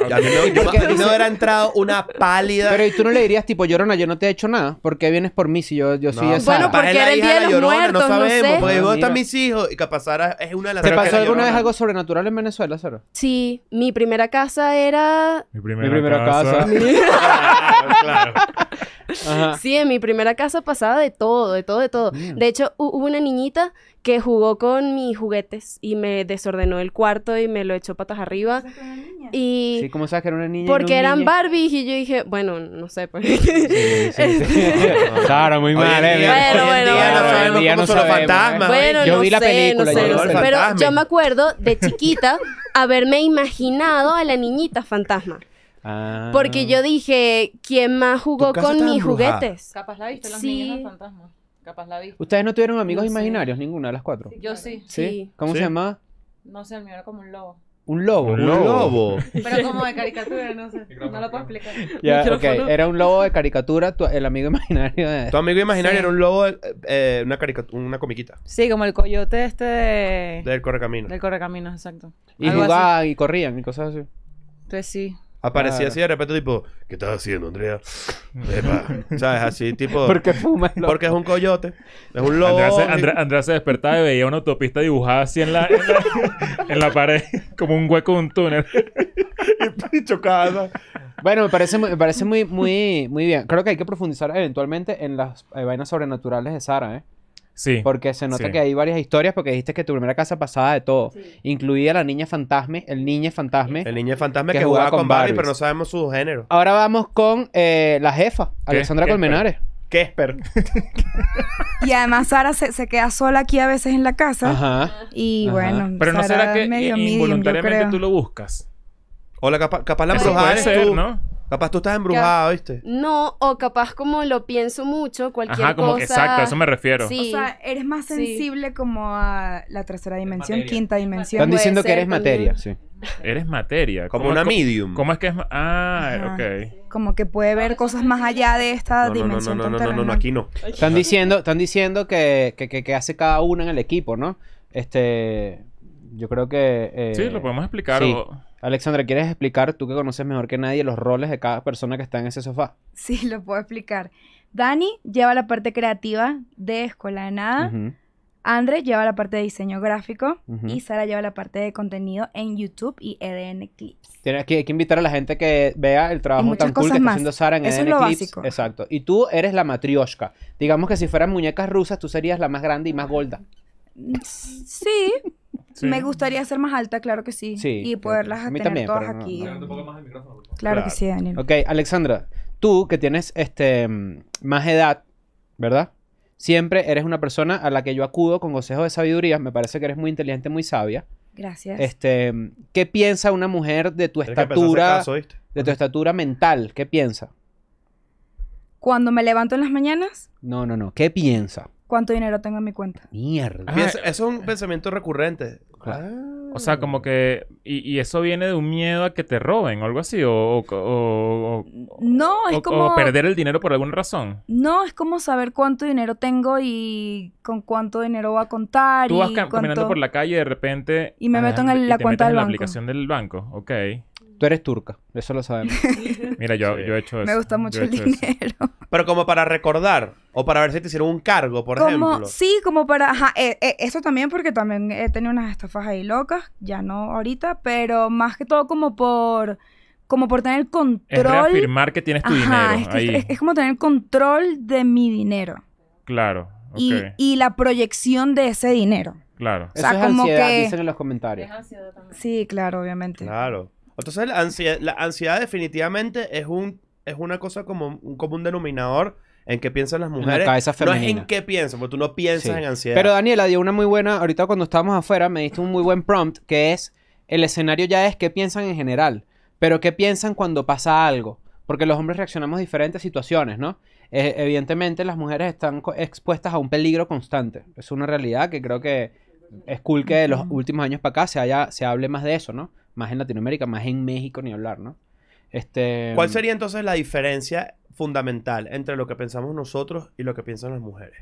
Ya no, yo, no era entrado una pálida. Pero ¿y tú no le dirías tipo, llorona, yo no te he hecho nada? ¿Por qué vienes por mí si yo, yo no. esa? Bueno, porque era el día de los muertos, no sabemos. Porque vos están mis hijos y que pasara... es una de las... ¿Te pasó alguna vez algo sobrenatural en Venezuela, Sara? Sí, mi primera casa era... Mi primera, mi primera casa. claro. Sí, en mi primera casa pasaba de todo, de todo, de todo. Mm. De hecho, hubo una niñita que jugó con mis juguetes y me desordenó el cuarto y me lo echó patas arriba. Y sí, sabes que era una niña. Porque eran Barbie Barbies y yo dije, bueno, no sé, pues. este, claro, muy mal, eh. Bueno, bueno, bueno. No, ya no solo fantasma. Bueno, yo no vi la película, no no sé. Pero yo me acuerdo de chiquita haberme imaginado a la niñita fantasma. Ah. Porque yo dije, ¿quién más jugó con mis juguetes? Capaz la viste, los sí. niños Capaz la vi. ¿Ustedes no tuvieron amigos imaginarios, ninguna de las cuatro? Yo sí. ¿Sí? Sí. cómo se llamaba? No sé, el mío era como un lobo. Un lobo, un, lobo. Pero como de caricatura, no sé. No lo puedo explicar. Ya, Era un lobo de caricatura, el amigo imaginario de... Tu amigo imaginario era un lobo, eh, eh una, caricatura, una comiquita. Sí, como el coyote este de... Del correcaminos. Del correcamino, exacto. Y jugaban y corrían y cosas así. Entonces sí. Aparecía así de repente, tipo, ¿qué estás haciendo, Andrea? Epa. ¿Sabes? Así, tipo. Porque fuma. Porque es un coyote. Es un lobo. Andrea se, despertaba y veía una autopista dibujada así en la, en la, pared, como un hueco de un túnel. y chocada. Bueno, me parece, me parece muy, muy, muy bien. Creo que hay que profundizar eventualmente en las eh, vainas sobrenaturales de Sara, ¿eh? Sí. Porque se nota que hay varias historias porque dijiste que tu primera casa pasaba de todo. Incluía Incluida la niña fantasma, el niño fantasma. El niño fantasma que, jugaba, con Barry, pero no sabemos su género. Ahora vamos con eh, la jefa, ¿Qué? Alexandra ¿Qué Colmenares. y además Sara se, se, queda sola aquí a veces en la casa. Ajá. Y bueno, pero no será que involuntariamente tú lo buscas. O la capa capaz la puede tú, ¿no? Capaz tú estás embrujado, ¿viste? No, o capaz como lo pienso mucho, cualquier cosa... Ajá, como, Exacto, a eso me refiero. Sí. O sea, eres más sensible como a la tercera dimensión, quinta dimensión. Están diciendo que eres materia, sí. Eres materia. Como una medium. ¿Cómo es que es.? Ah, ok. Como que puede ver cosas más allá de esta dimensión. No, no, no, no, no, aquí no. Están diciendo, están diciendo que, hace cada uno en el equipo, ¿no? Este. Yo creo que. Eh, sí, lo podemos explicar. Alexandra, ¿quieres explicar, tú que conoces mejor que nadie, los roles de cada persona que está en ese sofá? Sí, lo puedo explicar. Dani lleva la parte creativa de Escuela de Nada. lleva la parte de diseño gráfico y Sara lleva la parte de contenido en YouTube y EDN Clips. Tienes que, hay que invitar a la gente que vea el trabajo tan cool que está haciendo Sara en Eso EDN e Exacto. Y tú eres la matryoshka. Digamos que si fueran muñecas rusas, tú serías la más grande y más gorda. Sí, me gustaría ser más alta, claro que sí. y poderlas tener todas aquí. claro, que sí, Daniel. Ok, Alexandra, tú que tienes este más edad, ¿verdad? Siempre eres una persona a la que yo acudo con consejos de sabiduría. Me parece que eres muy inteligente, muy sabia. Gracias. Este, ¿qué piensa una mujer de tu estatura, de tu estatura mental? ¿Qué piensa? Cuando me levanto en las mañanas. No, no, no. ¿Qué piensa? cuánto dinero tengo en mi cuenta. Mierda. Eh, eso es un pensamiento recurrente. Ah. O sea, como que... Y, eso viene de un miedo a que te roben o algo así. O, o, No, es como... o perder el dinero por alguna razón. No, es como saber cuánto dinero tengo y con cuánto dinero voy a contar. Tú vas caminando por la calle y de repente... Y me ah, meto en la cuenta metes del en la aplicación del banco. Ok. Tú eres turca, eso lo sabemos. Mira, yo, he hecho eso. Me gusta mucho el dinero. Pero como para recordar, o para ver si te hicieron un cargo, por ejemplo. Sí, como para... Eh, eh, eso también porque también he tenido unas estafas ahí locas, ya no ahorita, pero más que todo como por... Como por tener control... Es reafirmar que tienes tu dinero es, ahí. Es, como tener control de mi dinero. Claro, y, la proyección de ese dinero. Claro. O es ansiedad, que... dicen en los comentarios. Es Sí, claro, obviamente. Claro. Entonces, la ansiedad, definitivamente es, un, es una cosa como un común denominador en qué piensan las mujeres. En No es en qué piensan, porque tú no piensas en ansiedad. Pero Daniela dio una muy buena, ahorita cuando estábamos afuera me diste un muy buen prompt, que es, el escenario ya es qué piensan en general, pero qué piensan cuando pasa algo. Porque los hombres reaccionamos a diferentes situaciones, ¿no? E, evidentemente las mujeres están expuestas a un peligro constante. Es una realidad que creo que es cool que de los últimos años para acá se, haya, se hable más de eso, ¿no? Más en Latinoamérica, más en México, ni hablar, ¿no? Este... ¿Cuál sería entonces la diferencia fundamental entre lo que pensamos nosotros y lo que piensan las mujeres.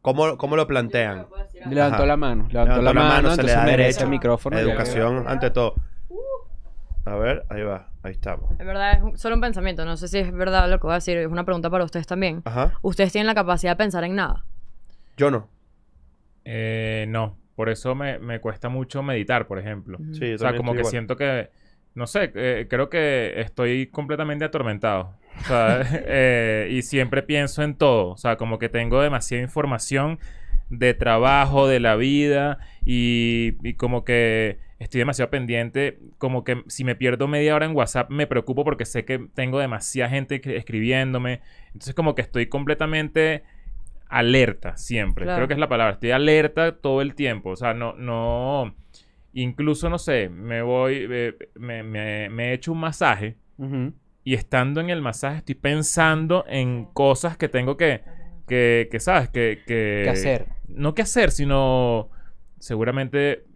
¿Cómo, cómo lo plantean? Levantó la mano. Levantó, la, mano, se le da derecha, micrófono. Educación ante todo. Uh. A ver, ahí va, ahí estamos. Es verdad, es solo un pensamiento, no sé si es verdad lo que voy a decir, es una pregunta para ustedes también. ¿Ustedes tienen la capacidad de pensar en nada? Yo no. Eh, no, por eso me, cuesta mucho meditar, por ejemplo. Sí, o sea, como que siento que, no sé, eh, creo que estoy completamente atormentado. eh, y siempre pienso en todo. O sea, como que tengo demasiada información de trabajo, de la vida y, como que estoy demasiado pendiente, como que si me pierdo media hora en WhatsApp me preocupo porque sé que tengo demasiada gente escribiéndome. Entonces como que estoy completamente alerta siempre. Creo que es la palabra, estoy alerta todo el tiempo, o sea, no no incluso no sé, me voy eh, me me, he hecho un masaje y estando en el masaje estoy pensando en cosas que tengo que, que, que ¿sabes? Que, que, hacer. No que hacer, sino seguramente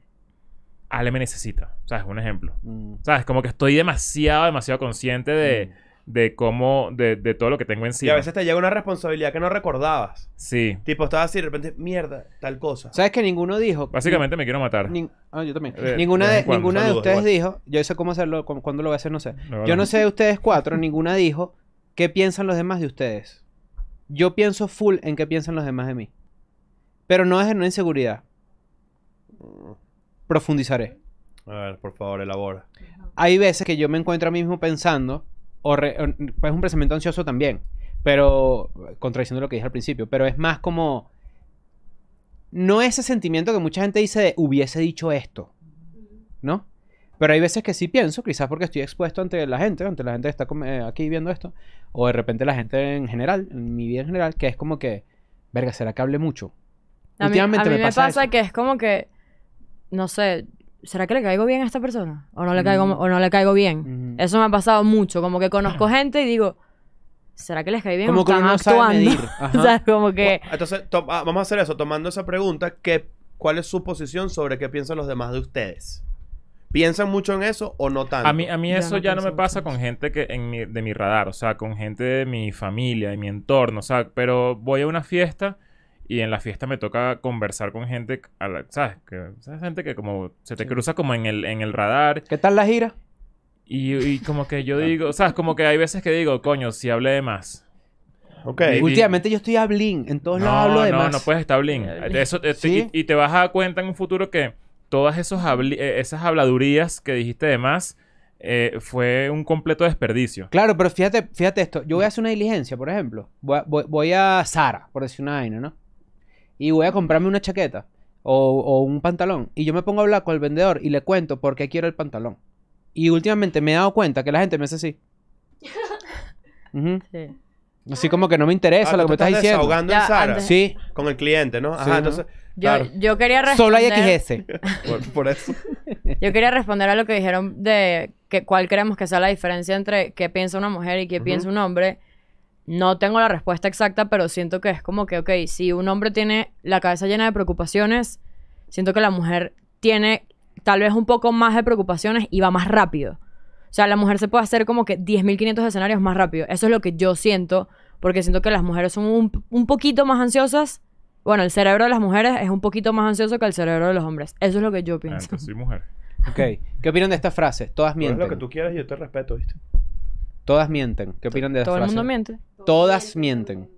Ale me necesita, ¿sabes? Un ejemplo. Mm. ¿Sabes? Como que estoy demasiado, demasiado consciente de... Mm de cómo, de, todo lo que tengo encima. Y a veces te llega una responsabilidad que no recordabas. Sí. Tipo, estabas así de repente, mierda, tal cosa. ¿Sabes que ninguno dijo? Básicamente me quiero matar. ah, yo también. Eh, ninguna de de ustedes dijo, yo sé cómo hacerlo, cuándo lo voy a hacer, no sé. yo no sé de ustedes cuatro, ninguna dijo qué piensan los demás de ustedes. Yo pienso full en qué piensan los demás de mí. Pero no es en una inseguridad. Profundizaré. A ver, por favor, elabora. Hay veces que yo me encuentro a mí mismo pensando o, pues, un pensamiento ansioso también, pero contradiciendo lo que dije al principio, pero es más como no ese sentimiento que mucha gente dice de hubiese dicho esto, ¿no? Pero hay veces que sí pienso, quizás porque estoy expuesto ante la gente, ante la gente que está eh, aquí viendo esto, o de repente la gente en general, en mi vida en general, que es como que, verga, ¿será que hable mucho? A mí, me, pasa que es como que, no sé, ¿será que le caigo bien a esta persona? ¿O no le caigo, mm. o no le caigo bien? Eso me ha pasado mucho, como que conozco gente y digo, ¿será que les caigo bien? Como que no actuando? o sea, como que... Entonces, ah, vamos a hacer eso, tomando esa pregunta, ¿cuál es su posición sobre qué piensan los demás de ustedes? ¿Piensan mucho en eso o no tanto? A mí, a mí eso ya no, me pasa con gente que en de mi radar, o sea, con gente de mi familia, de mi entorno, o sea, pero voy a una fiesta y en la fiesta me toca conversar con gente, a ¿sabes? Que, ¿sabes? Gente que como se te cruza como en el, en el radar. ¿Qué tal la gira? Y, como que yo ah. digo, ¿sabes? Como que hay veces que digo, coño, si hablé de más. Okay. Últimamente yo estoy a bling. En todos no, hablo de más. No, no puedes estar bling. Eso, eh, ¿Sí? y, te vas a dar cuenta en un futuro que todas esos eh, esas habladurías que dijiste de más eh, fue un completo desperdicio. Claro, pero fíjate, fíjate esto. Yo voy a hacer una diligencia, por ejemplo. Voy a, a Sara, por decir una vaina, ¿no? y voy a comprarme una chaqueta o, o, un pantalón y yo me pongo a hablar con el vendedor y le cuento por qué quiero el pantalón. Y últimamente me he dado cuenta que la gente me hace así. sí. Así como que no me interesa ah, lo que me estás, diciendo. Desahogando en Sara. Sí. Con el cliente, ¿no? Ajá, entonces. Yo, quería Solo hay XS. por, eso. yo quería responder a lo que dijeron de que cuál creemos que sea la diferencia entre qué piensa una mujer y qué piensa un hombre. No tengo la respuesta exacta, pero siento que es como que, ok, si un hombre tiene la cabeza llena de preocupaciones, siento que la mujer tiene tal vez un poco más de preocupaciones y va más rápido. O sea, la mujer se puede hacer como que 10.500 escenarios más rápido. Eso es lo que yo siento, porque siento que las mujeres son un, poquito más ansiosas. Bueno, el cerebro de las mujeres es un poquito más ansioso que el cerebro de los hombres. Eso es lo que yo ah, pienso. mujer. Ok. ¿Qué opinan de esta frase? Todas mienten. es lo que tú quieras y yo te respeto, ¿viste? Todas mienten. ¿Qué opinan de esa Todo el mundo miente. Todas mienten.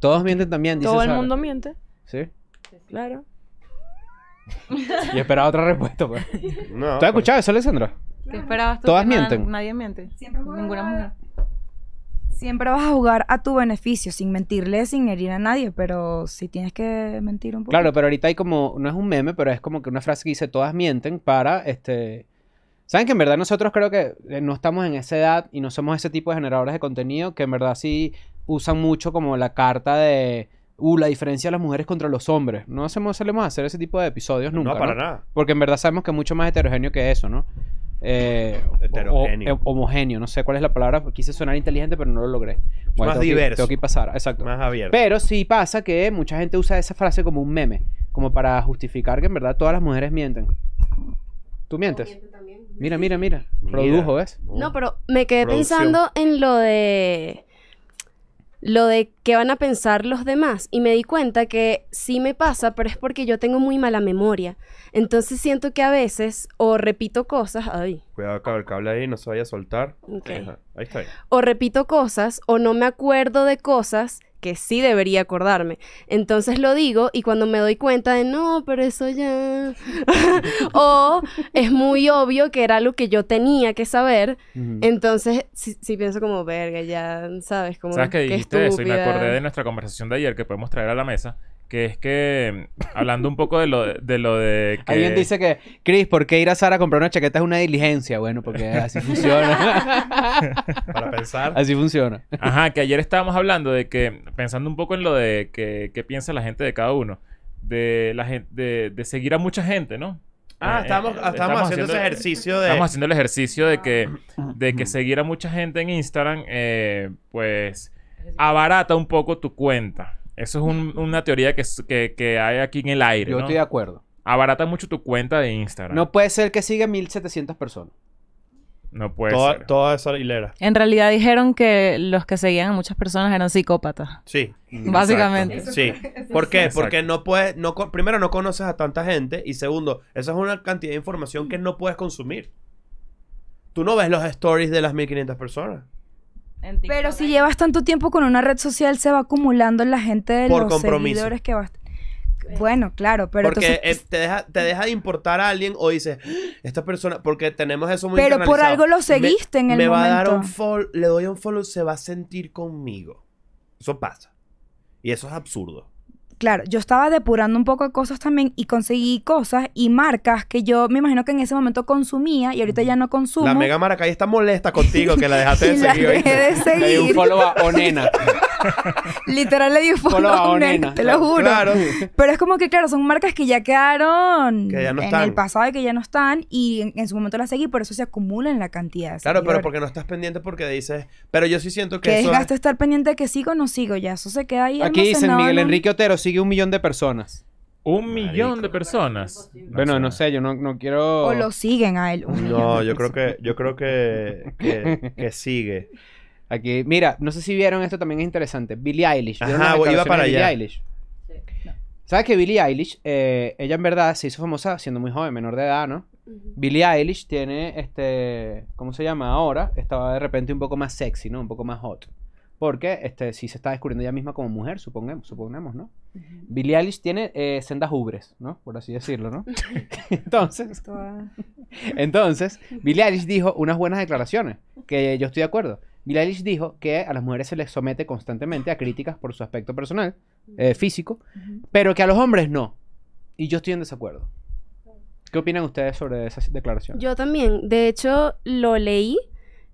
Todos mienten también, Todo el mundo miente. ¿Sí? Claro. Y esperaba otra respuesta, pues. No. ¿Tú has pues. escuchado eso, Alessandra? ¿Qué esperabas Todas mienten. Nadie miente. Siempre Ninguna mujer. Siempre vas a jugar a tu beneficio, sin mentirle, sin herir a nadie, pero si tienes que mentir un poco. Claro, pero ahorita hay como, no es un meme, pero es como que una frase que dice todas mienten para este Saben que en verdad nosotros creo que eh, no estamos en esa edad y no somos ese tipo de generadores de contenido que en verdad sí usan mucho como la carta de uh, la diferencia de las mujeres contra los hombres. No hacemos, solemos hacer ese tipo de episodios nunca. No, para nada. Porque en verdad sabemos que es mucho más heterogéneo que eso, ¿no? Eh, heterogéneo. homogéneo, no sé cuál es la palabra. Quise sonar inteligente, pero no lo logré. Bueno, más diverso. pasar, exacto. Más abierto. Pero sí pasa que mucha gente usa esa frase como un meme, como para justificar que en verdad todas las mujeres mienten. ¿Tú mientes? Mira, mira, mira. Produjo, ¿ves? No, pero me quedé pensando en lo de. Lo de qué van a pensar los demás. Y me di cuenta que sí me pasa, pero es porque yo tengo muy mala memoria. Entonces siento que a veces o repito cosas. Ay. Cuidado con el cable ahí, no se vaya a soltar. Ahí está. O repito cosas o no me acuerdo de cosas que sí debería acordarme. Entonces lo digo y cuando me doy cuenta de no, pero eso ya. o es muy obvio que era lo que yo tenía que saber. Entonces sí, si, pienso como verga, ya sabes, como. ¿Sabes que dijiste eso? Y me acordé de nuestra conversación de ayer que podemos traer a la mesa, que es que, hablando un poco de lo de, lo de Alguien dice que, Chris, ¿por qué ir a Sara a comprar una chaqueta es una diligencia? Bueno, porque así funciona. Para pensar. Así funciona. Ajá, que ayer estábamos hablando de que, pensando un poco en lo de que, piensa la gente de cada uno, de, la gente, de, seguir a mucha gente, ¿no? Ah, eh, estamos, eh, haciendo, ese ejercicio de... Estamos haciendo el ejercicio de que, de que seguir a mucha gente en Instagram, eh, pues, abarata un poco tu cuenta. Eso es una teoría que, hay aquí en el aire. Yo estoy de acuerdo. Abarata mucho tu cuenta de Instagram. No puede ser que siga 1700 personas. No puede toda, ser. Toda esa hilera. En realidad dijeron que los que seguían a muchas personas eran psicópatas. Sí. Básicamente. Sí. ¿Por qué? Porque no puedes... primero, no conoces a tanta gente. Y segundo, esa es una cantidad de información que no puedes consumir. Tú no ves los stories de las 1500 personas. Pero si llevas tanto tiempo con una red social, se va acumulando la gente de los seguidores que Bueno, claro, pero Porque eh, te, deja, te deja de importar a alguien o dices, ah, esta persona, porque tenemos eso muy Pero por algo lo seguiste en el momento. Me va a dar un follow, le doy un follow, se va a sentir conmigo. Eso pasa. Y eso es absurdo claro, yo estaba depurando un poco cosas también y conseguí cosas y marcas que yo me imagino que en ese momento consumía y ahorita ya no consumo. La Mega Maracay está molesta contigo que la dejaste de seguir. de un follow a Onena. Literal le dio follow a un te lo juro. Pero es como que, claro, son marcas que ya quedaron en el pasado y que ya no están. Y en, su momento las seguí, por eso se acumula en la cantidad. claro, pero porque no estás pendiente porque dices. Pero yo sí siento que. Que estar pendiente de que sigo o no sigo ya. Eso se queda ahí. Aquí dicen Miguel Enrique Otero sigue un millón de personas. Un millón de personas. Bueno, no sé, yo no, quiero. O lo siguen a él. no, yo creo que, yo creo que, que sigue. Aquí, mira, no sé si vieron esto, también es interesante. Billie Eilish. Ajá, iba para allá. Billie Eilish? ¿Sabes que Billie Eilish, eh, ella en verdad se hizo famosa siendo muy joven, menor de edad, ¿no? Billie Eilish tiene, este, ¿cómo se llama ahora? Estaba de repente un poco más sexy, ¿no? Un poco más hot. Porque, este, se está descubriendo ella misma como mujer, supongamos, supongamos ¿no? Billie Eilish tiene eh, sendas ubres, ¿no? Por así decirlo, ¿no? entonces, entonces, Billie Eilish dijo unas buenas declaraciones, que yo estoy de acuerdo dijo que a las mujeres se les somete constantemente a críticas por su aspecto personal, eh, físico, pero que a los hombres no. Y yo estoy en desacuerdo. ¿Qué opinan ustedes sobre esa declaración? Yo también. De hecho, lo leí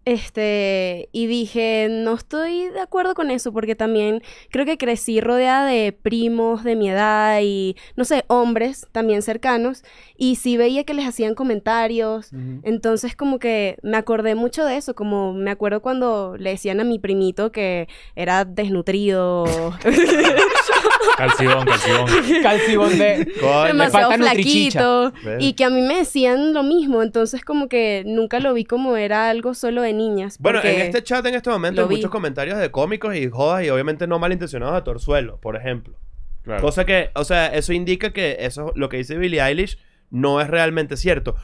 este, y dije, no estoy de acuerdo con eso, porque también creo que crecí rodeada de primos de mi edad y, no sé, hombres también cercanos, y sí veía que les hacían comentarios, entonces como que me acordé mucho de eso, como me acuerdo cuando le decían a mi primito que era desnutrido. Calcibón, calcibón. Calcibón de... Demasiado flaquito. Y que a mí me decían lo mismo. Entonces como que nunca lo vi como era algo solo de niñas. Bueno, en este chat en este momento hay muchos comentarios de cómicos y jodas y obviamente no malintencionados a Torzuelo, por ejemplo. Claro. Cosa que, o sea, eso indica que eso lo que dice Billie Eilish no es realmente cierto.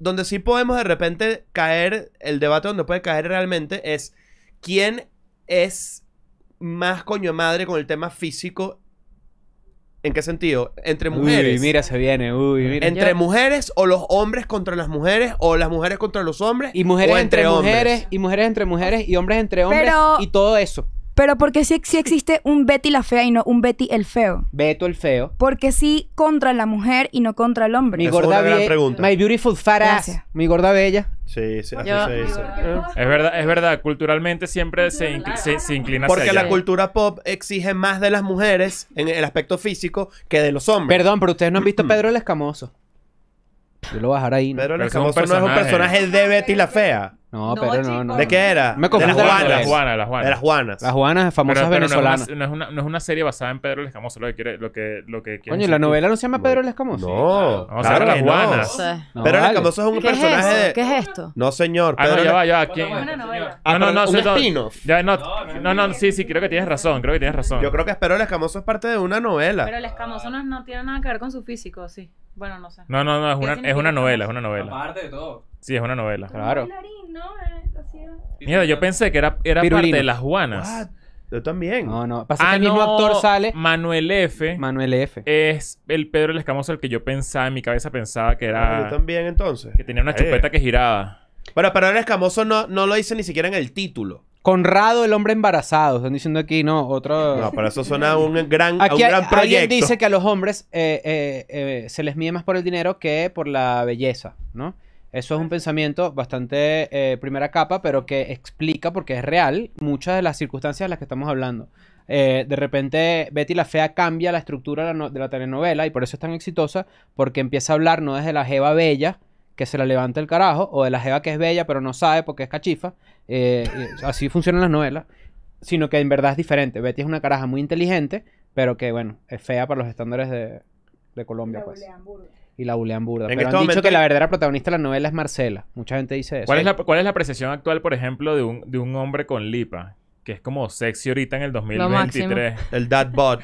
donde sí podemos de repente caer, el debate donde puede caer realmente es quién es más coño madre con el tema físico. ¿En qué sentido? Entre mujeres. Uy, mira, se viene, Entre mujeres o los hombres contra las mujeres o las mujeres contra los hombres. Y mujeres entre, mujeres y mujeres entre mujeres y hombres entre hombres y todo eso. Pero porque sí, sí, existe un Betty la fea y no un Betty el feo. Beto el feo. Porque sí contra la mujer y no contra el hombre. Mi gorda bella. My beautiful faras. Mi gorda bella. Sí, sí, así se dice. Es verdad, es verdad. Culturalmente siempre se, inclina se, inclina Porque la cultura pop exige más de las mujeres en el aspecto físico que de los hombres. Perdón, pero ustedes no han visto Pedro el Escamoso. Yo lo voy ahí. Pedro el no es un personaje de Betty la Fea. No, pero no, no. ¿De qué era? Me he De las Juanas. De las Juanas. Juanas. De las Juanas. Las Juanas famosas No es, una, serie basada en Pedro el Escamoso, lo que quiere, lo que, lo que Coño, ¿la novela no se llama Pedro el Escamoso? No. Vamos a ver las Juanas. Pedro el Escamoso es un personaje ¿Qué es esto? No, señor. Ah, no, ya va, ya Ah, no, no, No, no, sí, sí, creo que tienes razón, creo que tienes razón. Yo creo que Pedro el Escamoso es parte de una novela. Pero el Escamoso no tiene nada que ver con su físico, sí. Bueno, no sé. No, no, no, es una, es una novela, es una novela. Aparte de todo. Sí, es una novela. Claro. Eh, Mierda, yo pensé que era, era parte de las Juanas. Yo también. No, no. Pasa que ah, el mismo actor sale. Manuel F. Manuel F. Es el Pedro el Escamoso el que yo pensaba, en mi cabeza pensaba que era... Ah, yo también, entonces. Que tenía una eh. chupeta que giraba. Bueno, pero el escamoso no, no lo dice ni siquiera en el título. Conrado, el hombre embarazado. Están diciendo aquí, no, otro. No, para eso suena a un gran, proyecto. Alguien dice que a los hombres eh, eh, eh, se les mide más por el dinero que por la belleza, ¿no? Eso es un pensamiento bastante primera capa, pero que explica, porque es real, muchas de las circunstancias de las que estamos hablando. de repente Betty la Fea cambia la estructura de la, de la, telenovela y por eso es tan exitosa, porque empieza a hablar no desde la jeva bella, que se la levanta el carajo, o de la jeva que es bella pero no sabe porque es cachifa, eh, así funcionan las novelas, sino que en verdad es diferente. Betty es una caraja muy inteligente, pero que, bueno, es fea para los estándares de, Colombia, pues. Y la bulean pero este han dicho que la verdadera protagonista de la novela es Marcela. Mucha gente dice eso. ¿Cuál es la, cuál es la actual, por ejemplo, de un, de un hombre con lipa? Que es como sexy ahorita en el 2023. El dad bod.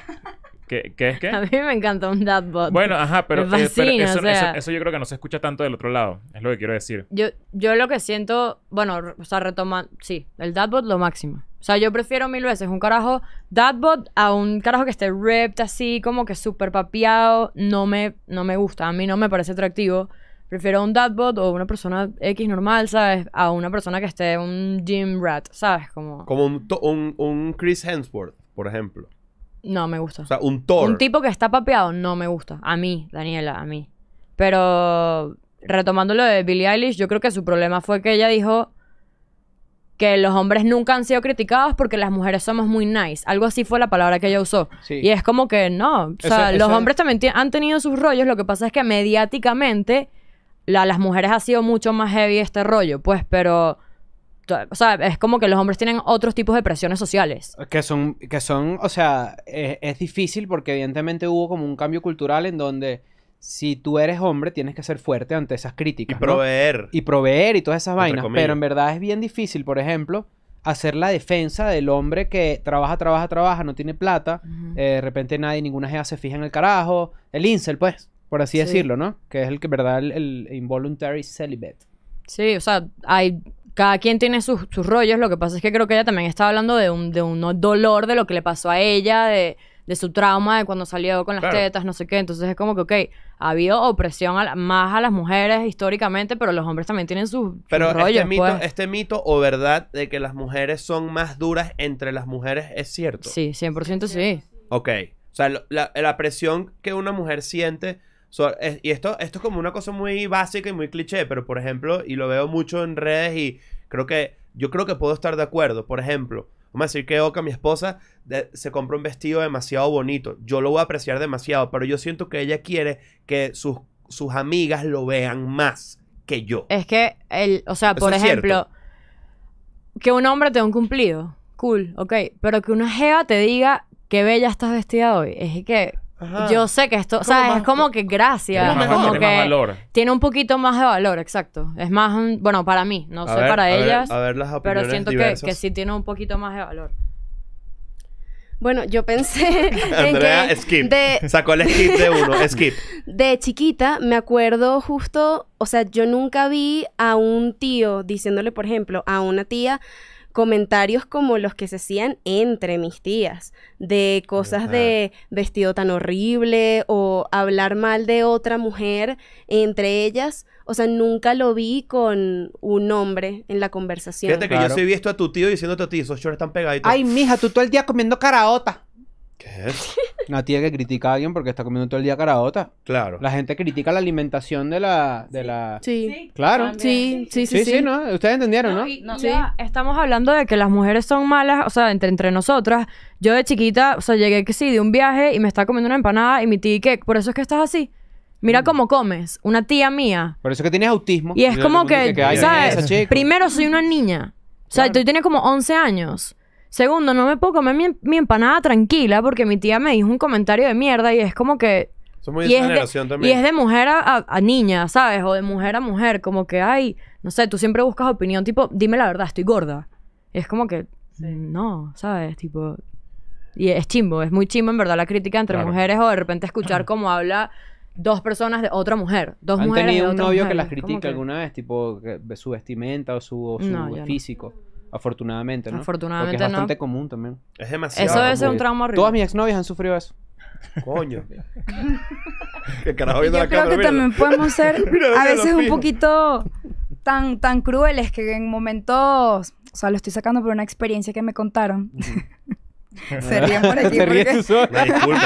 ¿Qué, ¿Qué, es qué? A mí me encanta un dadbot. Bueno, ajá, pero, eh, eso, eso, yo creo que no se escucha tanto del otro lado. Es lo que quiero decir. Yo, yo lo que siento, bueno, o sea, retoma, sí, el dadbot lo máximo. O sea, yo prefiero mil veces un carajo dadbot a un carajo que esté ripped así, como que súper papeado. No me, no me gusta, a mí no me parece atractivo. Prefiero un dadbot o una persona X normal, ¿sabes? A una persona que esté un gym rat, ¿sabes? Como, como un, un, un Chris Hemsworth, por ejemplo. No me gusta. O sea, un Thor. Un tipo que está papeado, no me gusta. A mí, Daniela, a mí. Pero retomando lo de Billie Eilish, yo creo que su problema fue que ella dijo que los hombres nunca han sido criticados porque las mujeres somos muy nice. Algo así fue la palabra que ella usó. Y es como que no. O sea, los hombres también han tenido sus rollos. Lo que pasa es que mediáticamente la, las mujeres ha sido mucho más heavy este rollo, pues, pero o sea, es como que los hombres tienen otros tipos de presiones sociales. Que son, que son o sea, e, es, difícil porque evidentemente hubo como un cambio cultural en donde si tú eres hombre tienes que ser fuerte ante esas críticas. Y proveer. Y proveer y todas esas vainas. Pero en verdad es bien difícil, por ejemplo, hacer la defensa del hombre que trabaja, trabaja, trabaja, no tiene plata, eh, de repente nadie, ninguna gente se fija en el carajo, el incel, pues, por así decirlo, ¿no? Que es el que, ¿verdad? el involuntary celibate. Sí, o sea, hay cada quien tiene sus, rollos. Lo que pasa es que creo que ella también estaba hablando de un, de un dolor de lo que le pasó a ella, de, su trauma, de cuando salió con las tetas, no sé qué. Entonces es como que, ok, ha habido opresión más a las mujeres históricamente, pero los hombres también tienen sus, pero Este mito, pues. este mito o verdad de que las mujeres son más duras entre las mujeres es cierto. Sí, 100% sí. Ok. O sea, la, la presión que una mujer siente y esto, esto es como una cosa muy básica y muy cliché, pero por ejemplo, y lo veo mucho en redes y creo que yo creo que puedo estar de acuerdo. Por ejemplo, vamos a decir que Oka, mi esposa, se compra un vestido demasiado bonito. Yo lo voy a apreciar demasiado, pero yo siento que ella quiere que sus, sus amigas lo vean más que yo. Es que, el, o sea, por ejemplo, que un hombre te dé un cumplido, cool, ok, pero que una jeva te diga qué bella estás vestida hoy, es que... Yo sé que esto, o sea, es como que gracias. Como que valor. Tiene un poquito más de valor, exacto. Es más, bueno, para mí, no sé para ellas. pero siento que, sí tiene un poquito más de valor. Bueno, yo pensé. Andrea, que De... Sacó el skip de uno, skip. De chiquita, me acuerdo justo, o sea, yo nunca vi a un tío diciéndole, por ejemplo, a una tía comentarios como los que se hacían entre mis tías, de cosas de vestido tan horrible o hablar mal de otra mujer entre ellas. O sea, nunca lo vi con un hombre en la conversación. Fíjate que yo sí vi esto a tu tío diciéndote a ti, esos shorts están pegaditos. Ay, mija, tú todo el día comiendo caraota. ¿Qué es? Una tía que critica a alguien porque está comiendo todo el día caraota. Claro. La gente critica la alimentación de la... De sí. la... Claro. Sí, sí, sí. Sí, sí, ¿no? Ustedes entendieron, ¿no? Sí, no estamos hablando de que las mujeres son malas, o sea, entre, entre nosotras. Yo de chiquita, o sea, llegué que sí, de un viaje y me estaba comiendo una empanada y mi tía, ¿qué? Por eso es que estás así. Mira mm. cómo comes, una tía mía. Por eso es que tienes autismo. Y es como que, ¿sabes? Primero soy una niña. O sea, tú tienes como 11 años. Segundo, no me puedo comer em-, mi, empanada tranquila porque mi tía me hizo un comentario de mierda y es como que... y, es de, mujer a, niña, ¿sabes? O de mujer a mujer, como que, hay... no sé, tú siempre buscas opinión, tipo, dime la verdad, estoy gorda. es como que, no, ¿sabes? Tipo, y es chimbo, es muy chimbo en verdad la crítica entre mujeres o de repente escuchar cómo habla dos personas de otra mujer, dos ¿Han tenido un novio que las critique alguna vez, tipo su vestimenta o su, físico? Afortunadamente, ¿no? Afortunadamente Porque es bastante común también. Es demasiado. Eso debe ser un trauma horrible. Todas mis exnovias han sufrido eso. Coño. ¿Qué carajo Yo creo que también podemos ser a veces un poquito tan, tan crueles que en momentos, o sea, lo estoy sacando por una experiencia que me contaron. Sería por aquí. Se ríen porque...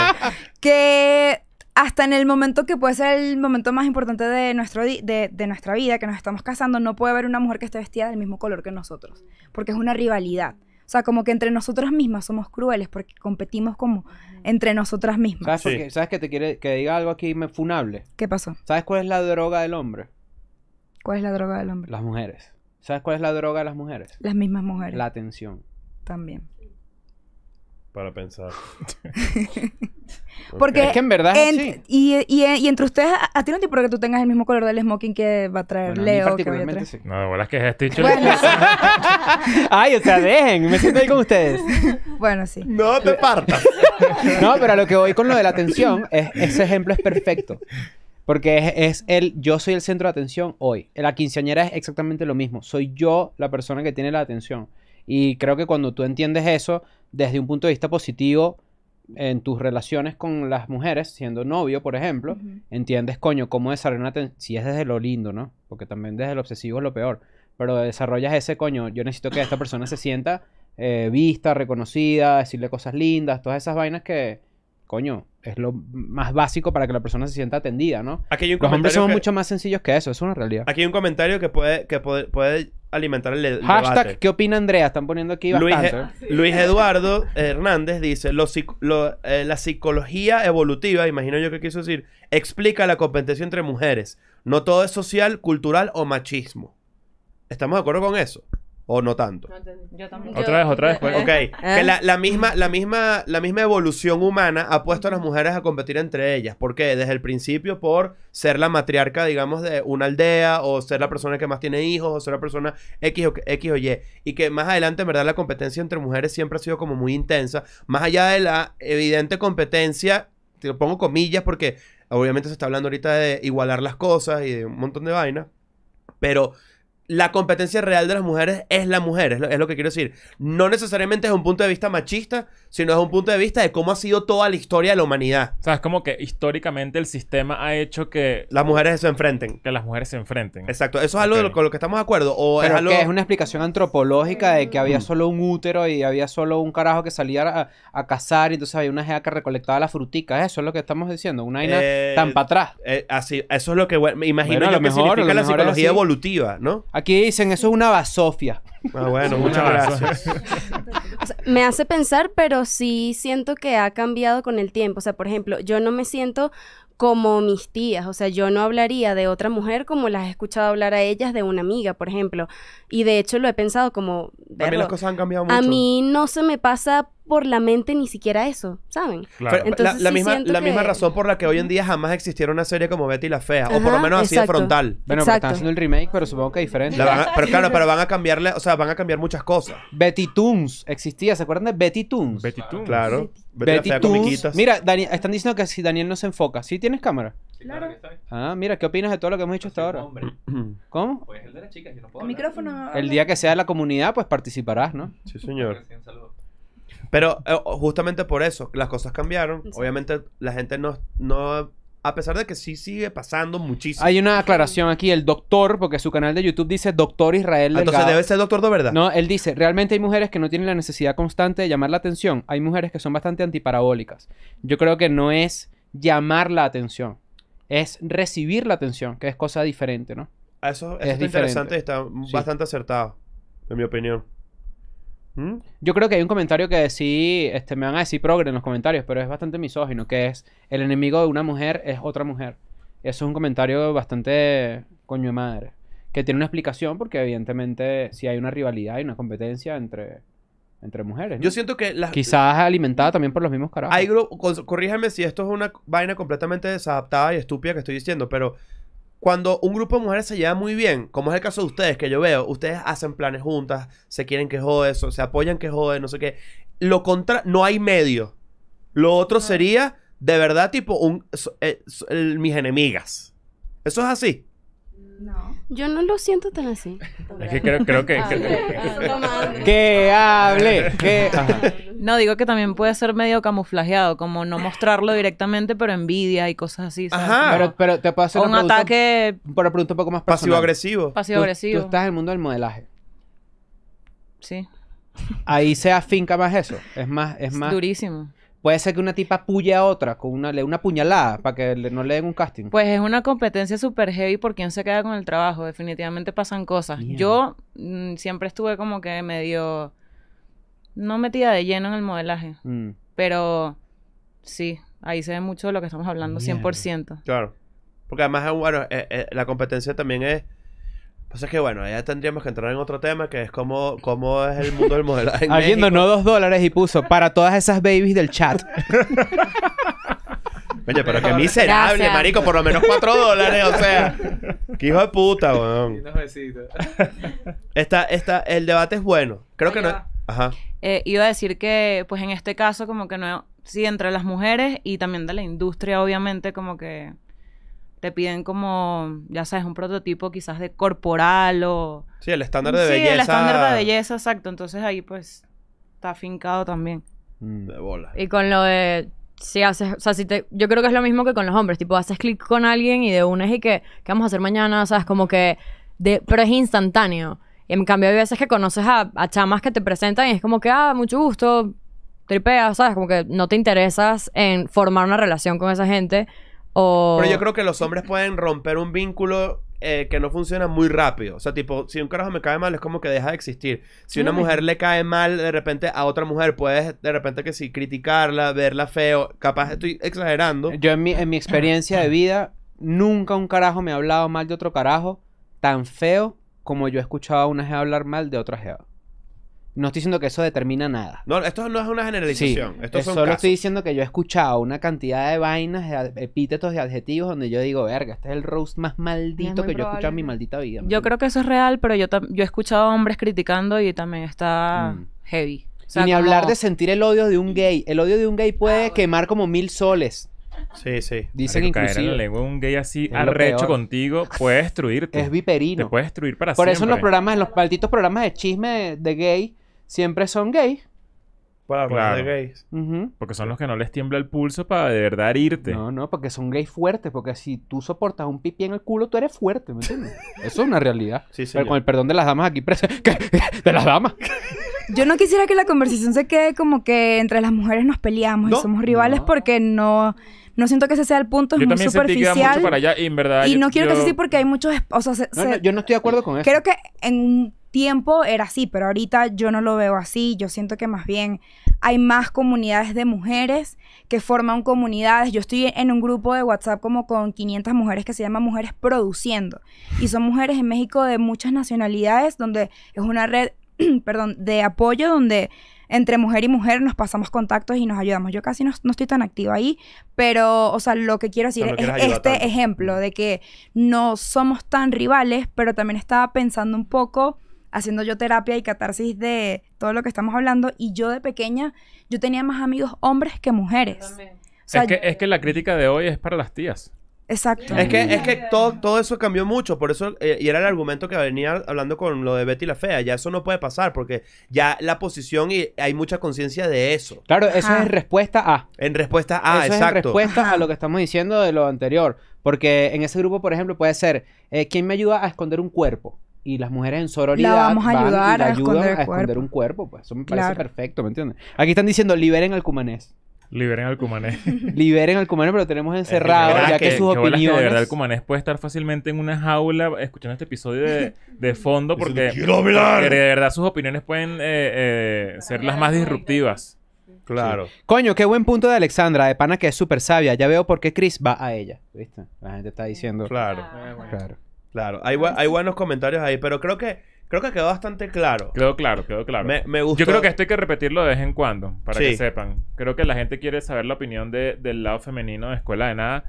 que hasta en el momento que puede ser el momento más importante de, nuestro de, de, nuestra vida, que nos estamos casando, no puede haber una mujer que esté vestida del mismo color que nosotros, porque es una rivalidad. O sea, como que entre nosotras mismas somos crueles porque competimos como entre nosotras mismas. ¿Sabes, ¿sabes que te quiere que diga algo aquí me funable? ¿Qué pasó? ¿Sabes cuál es la droga del hombre? ¿Cuál es la droga del hombre? Las mujeres. ¿Sabes cuál es la droga de las mujeres? Las mismas mujeres. La atención. También para pensar. Porque es que en verdad Y, entre ustedes, a, ti no te importa que tú tengas el mismo color del smoking que va a traer Leo. No, de es que es este Ay, o sea, dejen, me siento ahí con ustedes. Bueno, sí. No te partas. no, pero a lo que voy con lo de la atención, es, ese ejemplo es perfecto. Porque es, es, el yo soy el centro de atención hoy. La quinceañera es exactamente lo mismo. Soy yo la persona que tiene la atención. Y creo que cuando tú entiendes eso, desde un punto de vista positivo en tus relaciones con las mujeres, siendo novio, por ejemplo, entiendes, coño, cómo desarrollar una si es desde lo lindo, ¿no? Porque también desde lo obsesivo es lo peor, pero desarrollas ese, coño, yo necesito que esta persona se sienta eh, vista, reconocida, decirle cosas lindas, todas esas vainas que, coño, es lo más básico para que la persona se sienta atendida, ¿no? Los hombres son mucho más sencillos que eso, es una realidad. Aquí hay un comentario que puede, que puede, alimentar el, debate. Hashtag, ¿qué opina Andrea? Están poniendo aquí e- bastante. Luis, Eduardo Hernández dice, eh, la psicología evolutiva, imagino yo que quiso decir, explica la competencia entre mujeres. No todo es social, cultural o machismo. ¿Estamos de acuerdo con eso? o no tanto. yo también. Otra vez, otra vez. Pues. Ok. Eh. la, misma, la, misma, la misma evolución humana ha puesto a las mujeres a competir entre ellas. ¿Por qué? Desde el principio por ser la matriarca, digamos, de una aldea o ser la persona que más tiene hijos o ser la persona X o, X o Y. Y que más adelante, en verdad, la competencia entre mujeres siempre ha sido como muy intensa. Más allá de la evidente competencia, te lo pongo comillas porque obviamente se está hablando ahorita de igualar las cosas y de un montón de vainas. Pero la competencia real de las mujeres es la mujer, es lo, que quiero decir. No necesariamente es un punto de vista machista, sino es un punto de vista de cómo ha sido toda la historia de la humanidad. O como que históricamente el sistema ha hecho que... Las mujeres se enfrenten. Que las mujeres se enfrenten. Exacto, eso es algo con lo que estamos de acuerdo. O es, algo... es una explicación antropológica de que había mm. solo un útero y había solo un carajo que salía a, cazar y entonces había una gea que recolectaba las fruticas. Eso es lo que estamos diciendo, una vaina tan para atrás. Eh, eh, así, eso es lo que... imagino lo que significa la psicología evolutiva, ¿no? Aquí dicen, eso es una basofia. Ah, bueno, muchas gracias. me hace pensar, pero sí siento que ha cambiado con el tiempo. O sea, por ejemplo, yo no me siento como mis tías, o sea, yo no hablaría de otra mujer como las he escuchado hablar a ellas de una amiga, por ejemplo. Y de hecho lo he pensado como... A mí las cosas han cambiado mucho. A mí no se me pasa por la mente ni siquiera eso, ¿saben? la, misma, la misma razón por la que hoy en día jamás existiera una serie como Betty la Fea, o por lo menos así En frontal. Bueno, pero están haciendo el remake, pero supongo que es diferente. pero claro, pero van a cambiarle, o sea, van a cambiar muchas cosas. Betty Toons existía, ¿se acuerdan de Betty Toons? Betty Toons. Claro. Betty, Toons. Mira, están diciendo que si Daniel no se enfoca, si tienes cámara? Claro. Ah, mira, ¿qué opinas de todo lo que hemos hecho hasta ahora? ¿Cómo? Pues el de las chicas, yo no puedo. micrófono. El día que sea de la comunidad, pues participarás, ¿no? Sí, señor. Pero eh, justamente por eso, las cosas cambiaron. Obviamente la gente no, no a pesar de que sí sigue pasando muchísimo. Hay una aclaración aquí, el doctor, porque su canal de YouTube dice Doctor Israel ah, Delgado. Entonces debe ser doctor de verdad. No, él dice, realmente hay mujeres que no tienen la necesidad constante de llamar la atención. Hay mujeres que son bastante antiparabólicas. Yo creo que no es llamar la atención, es recibir la atención, que es cosa diferente, ¿no? Eso, es interesante y está bastante acertado, en mi opinión. ¿Mm? Yo creo que hay un comentario que decía, este, me van a decir progre en los comentarios, pero es bastante misógino, que es el enemigo de una mujer es otra mujer. Eso es un comentario bastante coño de madre, que tiene una explicación porque evidentemente si hay una rivalidad y una competencia entre entre mujeres. Yo siento que las... Quizás alimentada también por los mismos carajos. Hay si esto es una vaina completamente desadaptada y estúpida que estoy diciendo, pero cuando un grupo de mujeres se lleva muy bien, como es el caso de ustedes, que yo veo, ustedes hacen planes juntas, se quieren que jode eso, se apoyan que jode, no sé qué. Lo contra, no hay medio. Lo otro sería, de verdad, tipo, un, mis enemigas. ¿Eso es así? No. Yo no lo siento tan así. Es que creo, que... que, que, que hable, que... No, digo que también puede ser medio camuflajeado, como no mostrarlo directamente, pero envidia y cosas así. Ajá. Pero, te puede hacer un ataque. Pero pregunta un poco más Pasivo-agresivo. Pasivo-agresivo. Tú, estás en el mundo del modelaje. Sí. Ahí se afinca más eso. Es más. Es, más... durísimo. Puede ser que una tipa puye a otra con una, una puñalada para que no le den un casting. Pues es una competencia súper heavy por quién se queda con el trabajo. Definitivamente pasan cosas. Yo mm, siempre estuve como que medio no metida de lleno en el modelaje, mm. pero sí, ahí se ve mucho de lo que estamos hablando, 100%. Claro. Porque además, eh, bueno, eh, eh, la competencia también es... Pues es que bueno, ya tendríamos que entrar en otro tema que es cómo, cómo es el mundo del modelaje. En Alguien donó dos dólares y puso para todas esas babies del chat. Oye, pero qué miserable, marico, por lo menos cuatro dólares, o sea. Qué hijo de puta, weón. Está, está, el debate es bueno. Creo que no, eh, iba a decir que, pues en este caso, como que no, sí, entre las mujeres y también de la industria, obviamente, como que te piden como, ya sabes, un prototipo quizás de corporal o... Sí, el estándar de belleza. Sí, el estándar de belleza, exacto. Entonces ahí pues está afincado también. Mm, de bola. Y con lo de... Si haces, o sea, si te, yo creo que es lo mismo que con los hombres, tipo, haces clic con alguien y de una es y que, ¿qué vamos a hacer mañana? ¿Sabes? Como que, de, pero es instantáneo. En cambio, hay veces que conoces a, chamas que te presentan y es como que, ah, mucho gusto, tripeas, ¿sabes? Como que no te interesas en formar una relación con esa gente. O... Pero yo creo que los hombres pueden romper un vínculo eh, que no funciona muy rápido. O sea, tipo, si un carajo me cae mal, es como que deja de existir. Si una mm. mujer le cae mal de repente a otra mujer, puedes de repente que sí, criticarla, verla feo. Capaz mm. estoy exagerando. Yo en mi, en mi experiencia de vida, nunca un carajo me ha hablado mal de otro carajo tan feo como yo he escuchado a una gea hablar mal de otra gea No estoy diciendo que eso determina nada. No, esto no es una generalización. esto eh, solo estoy diciendo que yo he escuchado una cantidad de vainas, epítetos, de adjetivos donde yo digo, verga, este es el roast más maldito que yo he escuchado en mi maldita vida. Yo creo que eso es real, pero yo, yo he escuchado hombres criticando y también está mm. heavy. ni hablar de sentir el odio de un gay. El odio de un gay puede ah, quemar como mil soles. Sí, sí. Dicen incluso inclusive. la lengua un gay así arrecho contigo puede destruirte. Es viperino. Te puede destruir para siempre. Por eso en los programas, en los malditos programas de chisme de gay, siempre son gay. Para hablar gays. Porque son los que no les tiembla el pulso para de verdad irte. No, no, porque son gays fuertes. Porque si tú soportas un pipi en el culo, tú eres fuerte, ¿me entiendes? Eso es una realidad. Sí, sí. Pero con el perdón de las damas aquí presentes. De las damas. Yo no quisiera que la conversación se quede como que entre las mujeres nos peleamos y somos rivales porque no. No siento que ese sea el punto, es muy superficial. y verdad. Y no quiero que sea así porque hay muchos. O sea, yo no estoy de acuerdo con eso. Creo que en un tiempo era así, pero ahorita yo no lo veo así. Yo siento que más bien hay más comunidades de mujeres que forman comunidades. Yo estoy en un grupo de WhatsApp como con 500 mujeres que se llama Mujeres Produciendo. Y son mujeres en México de muchas nacionalidades, donde es una red, perdón, de apoyo donde entre mujer y mujer nos pasamos contactos y nos ayudamos. Yo casi no, estoy tan activa ahí, pero, o sea, lo que quiero decir es este ejemplo de que no somos tan rivales, pero también estaba pensando un poco haciendo yo terapia y catarsis de todo lo que estamos hablando y yo de pequeña yo tenía más amigos hombres que mujeres. O sea, que, es que la crítica de hoy es para las tías. Exacto. Es que, es que todo, todo eso cambió mucho, por eso, eh, y era el argumento que venía hablando con lo de Betty la Fea, ya eso no puede pasar, porque ya la posición y hay mucha conciencia de eso. Claro, eso es respuesta a. En respuesta a, eso exacto. Es respuesta a lo que estamos diciendo de lo anterior, porque en ese grupo, por ejemplo, puede ser, eh, ¿quién me ayuda a esconder un cuerpo? y las mujeres en sororidad la vamos a ayudar a, esconder un cuerpo, pues eso me parece perfecto, ¿me entiendes? Aquí están diciendo liberen al cumanés. Liberen al Cumanés. Liberen al cumané, pero tenemos encerrado, ya que, sus opiniones. de verdad, el Cumanés puede estar fácilmente en una jaula escuchando este episodio de, fondo porque, de verdad sus opiniones pueden eh, eh, ser las más disruptivas. Claro. Coño, qué buen punto de Alexandra, de pana que es súper sabia. Ya veo por qué Chris va a ella. ¿Viste? La gente está diciendo. Claro. Ah, claro. Claro. hay ah, buenos comentarios ahí, pero creo que Creo que quedó bastante claro. Quedó claro, quedó claro. Me, me Yo creo que esto hay que repetirlo de vez en cuando, para que sepan. Creo que la gente quiere saber la opinión del lado femenino de Escuela de Nada.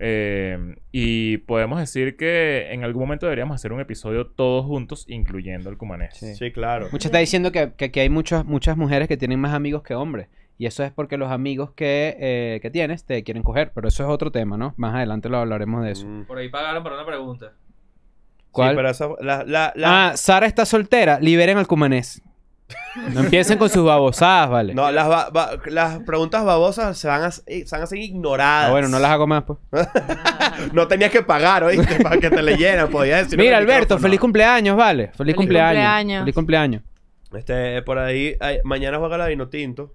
Eh, y podemos decir que en algún momento deberíamos hacer un episodio todos juntos, incluyendo el cumanés. Sí. claro. Mucha está diciendo que, que, hay muchas, muchas mujeres que tienen más amigos que hombres. Y eso es porque los amigos que, eh, que tienes te quieren coger. Pero eso es otro tema, ¿no? Más adelante lo hablaremos de eso. Mm. Por ahí pagaron para una pregunta la, Ah, Sara está soltera. Liberen al cumanés. No empiecen con sus babosadas, ¿vale? No, las, preguntas babosas se van, a, se van a ser ignoradas. Ah, bueno, no las hago más, pues. no tenías que pagar, hoy para que te leyeran, podías decir. Mira, Alberto, feliz cumpleaños, ¿vale? Feliz, cumpleaños. Feliz cumpleaños. Este, por ahí, mañana juega la vino tinto.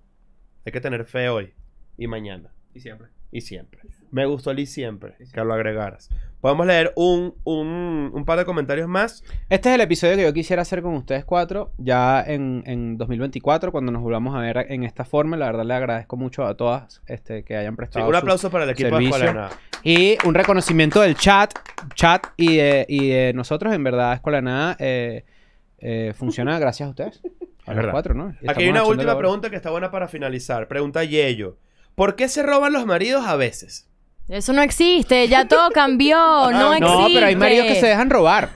Hay que tener fe hoy y mañana. Y siempre. Y siempre. Me gustó el y siempre. que lo agregaras. Podemos leer un, par de comentarios más. Este es el episodio que yo quisiera hacer con ustedes cuatro, ya en, 2024, cuando nos volvamos a ver en esta forma. La verdad, le agradezco mucho a todas este, que hayan prestado. Sí, un aplauso para el equipo de Escuela Y un reconocimiento del chat, chat y de, nosotros. En verdad, Escuela Nada eh, eh, funciona gracias a ustedes. A los cuatro, ¿no? Aquí hay una última pregunta que está buena para finalizar. Pregunta Yello. ¿Por qué se roban los maridos a veces? Eso no existe, ya todo cambió, no existe. Ah, no, pero hay maridos que se dejan robar.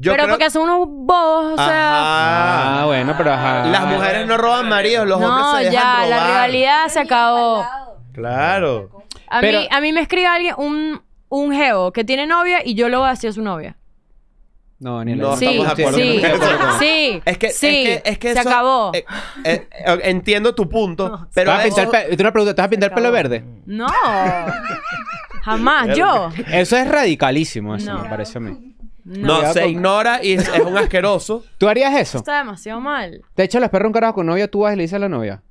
pero porque son unos bobos, o sea. Ah, bueno, pero Las mujeres no roban maridos, los hombres se dejan ya, la rivalidad se acabó. Claro. A, mí, a me escribe alguien, un, un geo que tiene novia y yo lo voy a su novia. No, ni no sí, de acuerdo. Sí, sí, es que, sí, es que, se acabó. Eh, eh, eh, entiendo tu punto, pero... Vas pintar, ¿te vas a pintar pelo verde? No, jamás, yo. Eso es radicalísimo, eso me parece a mí. No, se ignora y es, un asqueroso. ¿Tú harías eso? Está demasiado mal. Te echas las perras un carajo con novia, tú vas y le dices a la novia.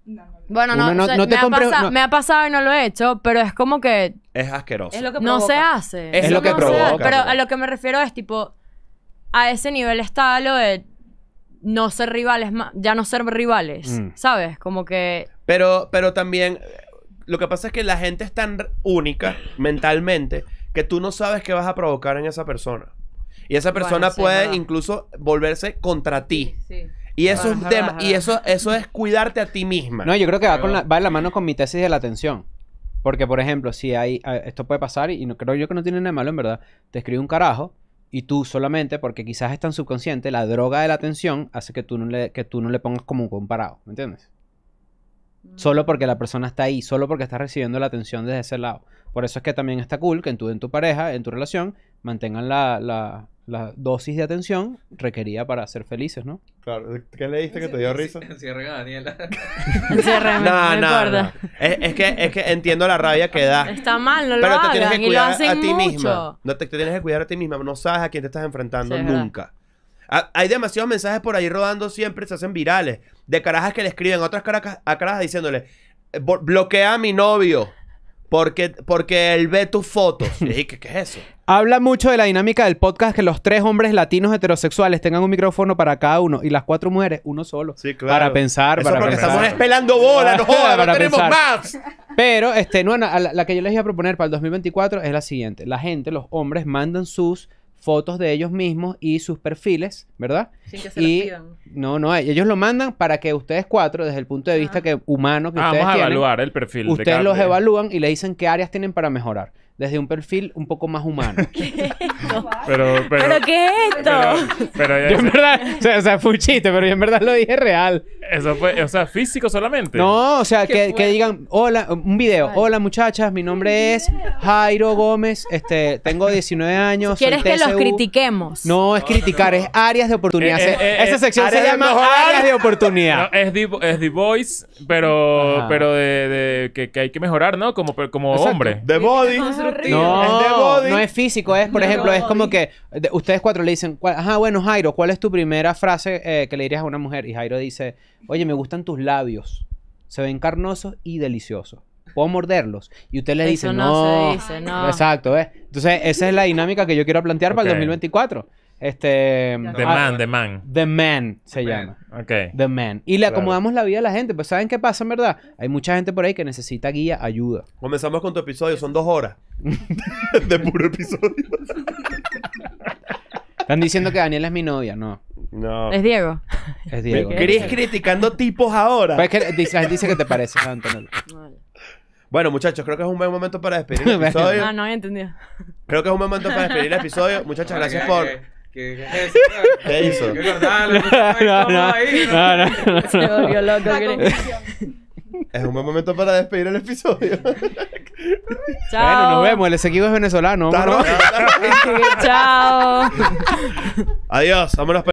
Bueno, no, no te me, ha pasado, me ha pasado y no lo he hecho, pero es como que... Es asqueroso. Es lo que no se hace. Es, lo que provoca. Pero a lo que me refiero es tipo a ese nivel está lo de no ser rivales, ya no ser rivales, mm. ¿sabes? Como que... Pero, pero también, lo que pasa es que la gente es tan única mentalmente que tú no sabes qué vas a provocar en esa persona. Y esa persona puede incluso volverse contra ti. Y eso, es es tema, y eso, eso es cuidarte a ti misma. No, yo creo que va, con la, va en la mano con mi tesis de la atención. Porque, por ejemplo, si hay... Esto puede pasar y no, creo yo que no tiene nada malo, en verdad. Te escribe un carajo y tú solamente, porque quizás es tan subconsciente, la droga de la atención hace que tú no le, que tú no le pongas como un comparado, ¿me entiendes? Mm. Solo porque la persona está ahí, solo porque está recibiendo la atención desde ese lado. Por eso es que también está cool que en tu, en tu pareja, en tu relación, mantengan la, la dosis de atención requerida para ser felices, ¿no? Claro. ¿Qué leíste que te dio risa? Encierra a Daniela. Encierra, no, no, no, no. Es, que, es que entiendo la rabia que da. Está mal, no lo Pero te tienes que cuidar a ti misma. No te, tienes que cuidar a ti misma. No sabes a quién te estás enfrentando nunca. Ah, hay demasiados mensajes por ahí rodando siempre, se hacen virales. De carajas que le escriben a otras caracas a carajas diciéndole, eh, bloquea a mi novio. Porque, porque él ve tus fotos. Y ¿qué, es eso? Habla mucho de la dinámica del podcast que los tres hombres latinos heterosexuales tengan un micrófono para cada uno y las cuatro mujeres uno solo. Sí, claro. Para pensar, Eso porque estamos espelando bolas, no jodas, no tenemos más. Pero este, no, la, que yo les iba a proponer para el 2024 es la siguiente. La gente, los hombres mandan sus fotos de ellos mismos y sus perfiles, ¿verdad? Sin que se y, pidan. No, no, e-, ellos lo mandan para que ustedes cuatro, desde el punto de vista que humano que ah, ustedes vamos a evaluar el perfil. Ustedes los evalúan y le dicen qué áreas tienen para mejorar desde un perfil un poco más humano. pero, pero, qué es esto? Pero, en verdad, o sea, fue un chiste, pero yo en verdad lo dije real. Eso fue, o sea, físico solamente. No, o sea, que, digan, hola, un video, hola muchachas, mi nombre es Jairo Gómez, este, tengo 19 años. ¿Quieres que los critiquemos? No, es criticar, es áreas de oportunidad. Eh, eh, eh, esa sección se llama áreas de oportunidad. es, the, es The Voice, pero, pero de, que, hay que mejorar, ¿no? Como, como hombre. The Body. No, no es físico, es, por ejemplo, es como que ustedes cuatro le dicen, ajá, ah, bueno, Jairo, ¿cuál es tu primera frase eh, que le dirías a una mujer? Y Jairo dice, oye, me gustan tus labios, se ven carnosos y deliciosos. Puedo morderlos. Y usted le dice, no, no se dice, no. Exacto, Entonces, esa es la dinámica que yo quiero plantear para el 2024. Este. The mm, Man, ah, The Man. The Man se llama. Ok The Man. Y le acomodamos la vida a la gente. Pues, ¿saben qué pasa, en verdad? Hay mucha gente por ahí que necesita guía, ayuda. Comenzamos con tu episodio, son dos horas. de puro episodio. Están diciendo que Daniela es mi novia, no. No. Es Diego. Es Diego. ¿Querés criticando tipos ahora? Pues es que la gente dice que te parece, Antonio. Bueno, muchachos, creo que es un buen momento para despedir el episodio. no, ah, no había entendido. Creo que es un buen momento para despedir el episodio. Muchachas, gracias por ¿Qué, hizo? no, no, no, Se volvió loco. Es un buen momento para despedir el episodio. Chao. Bueno, nos vemos. El Esequibo es venezolano. Chao. Adiós. Vámonos.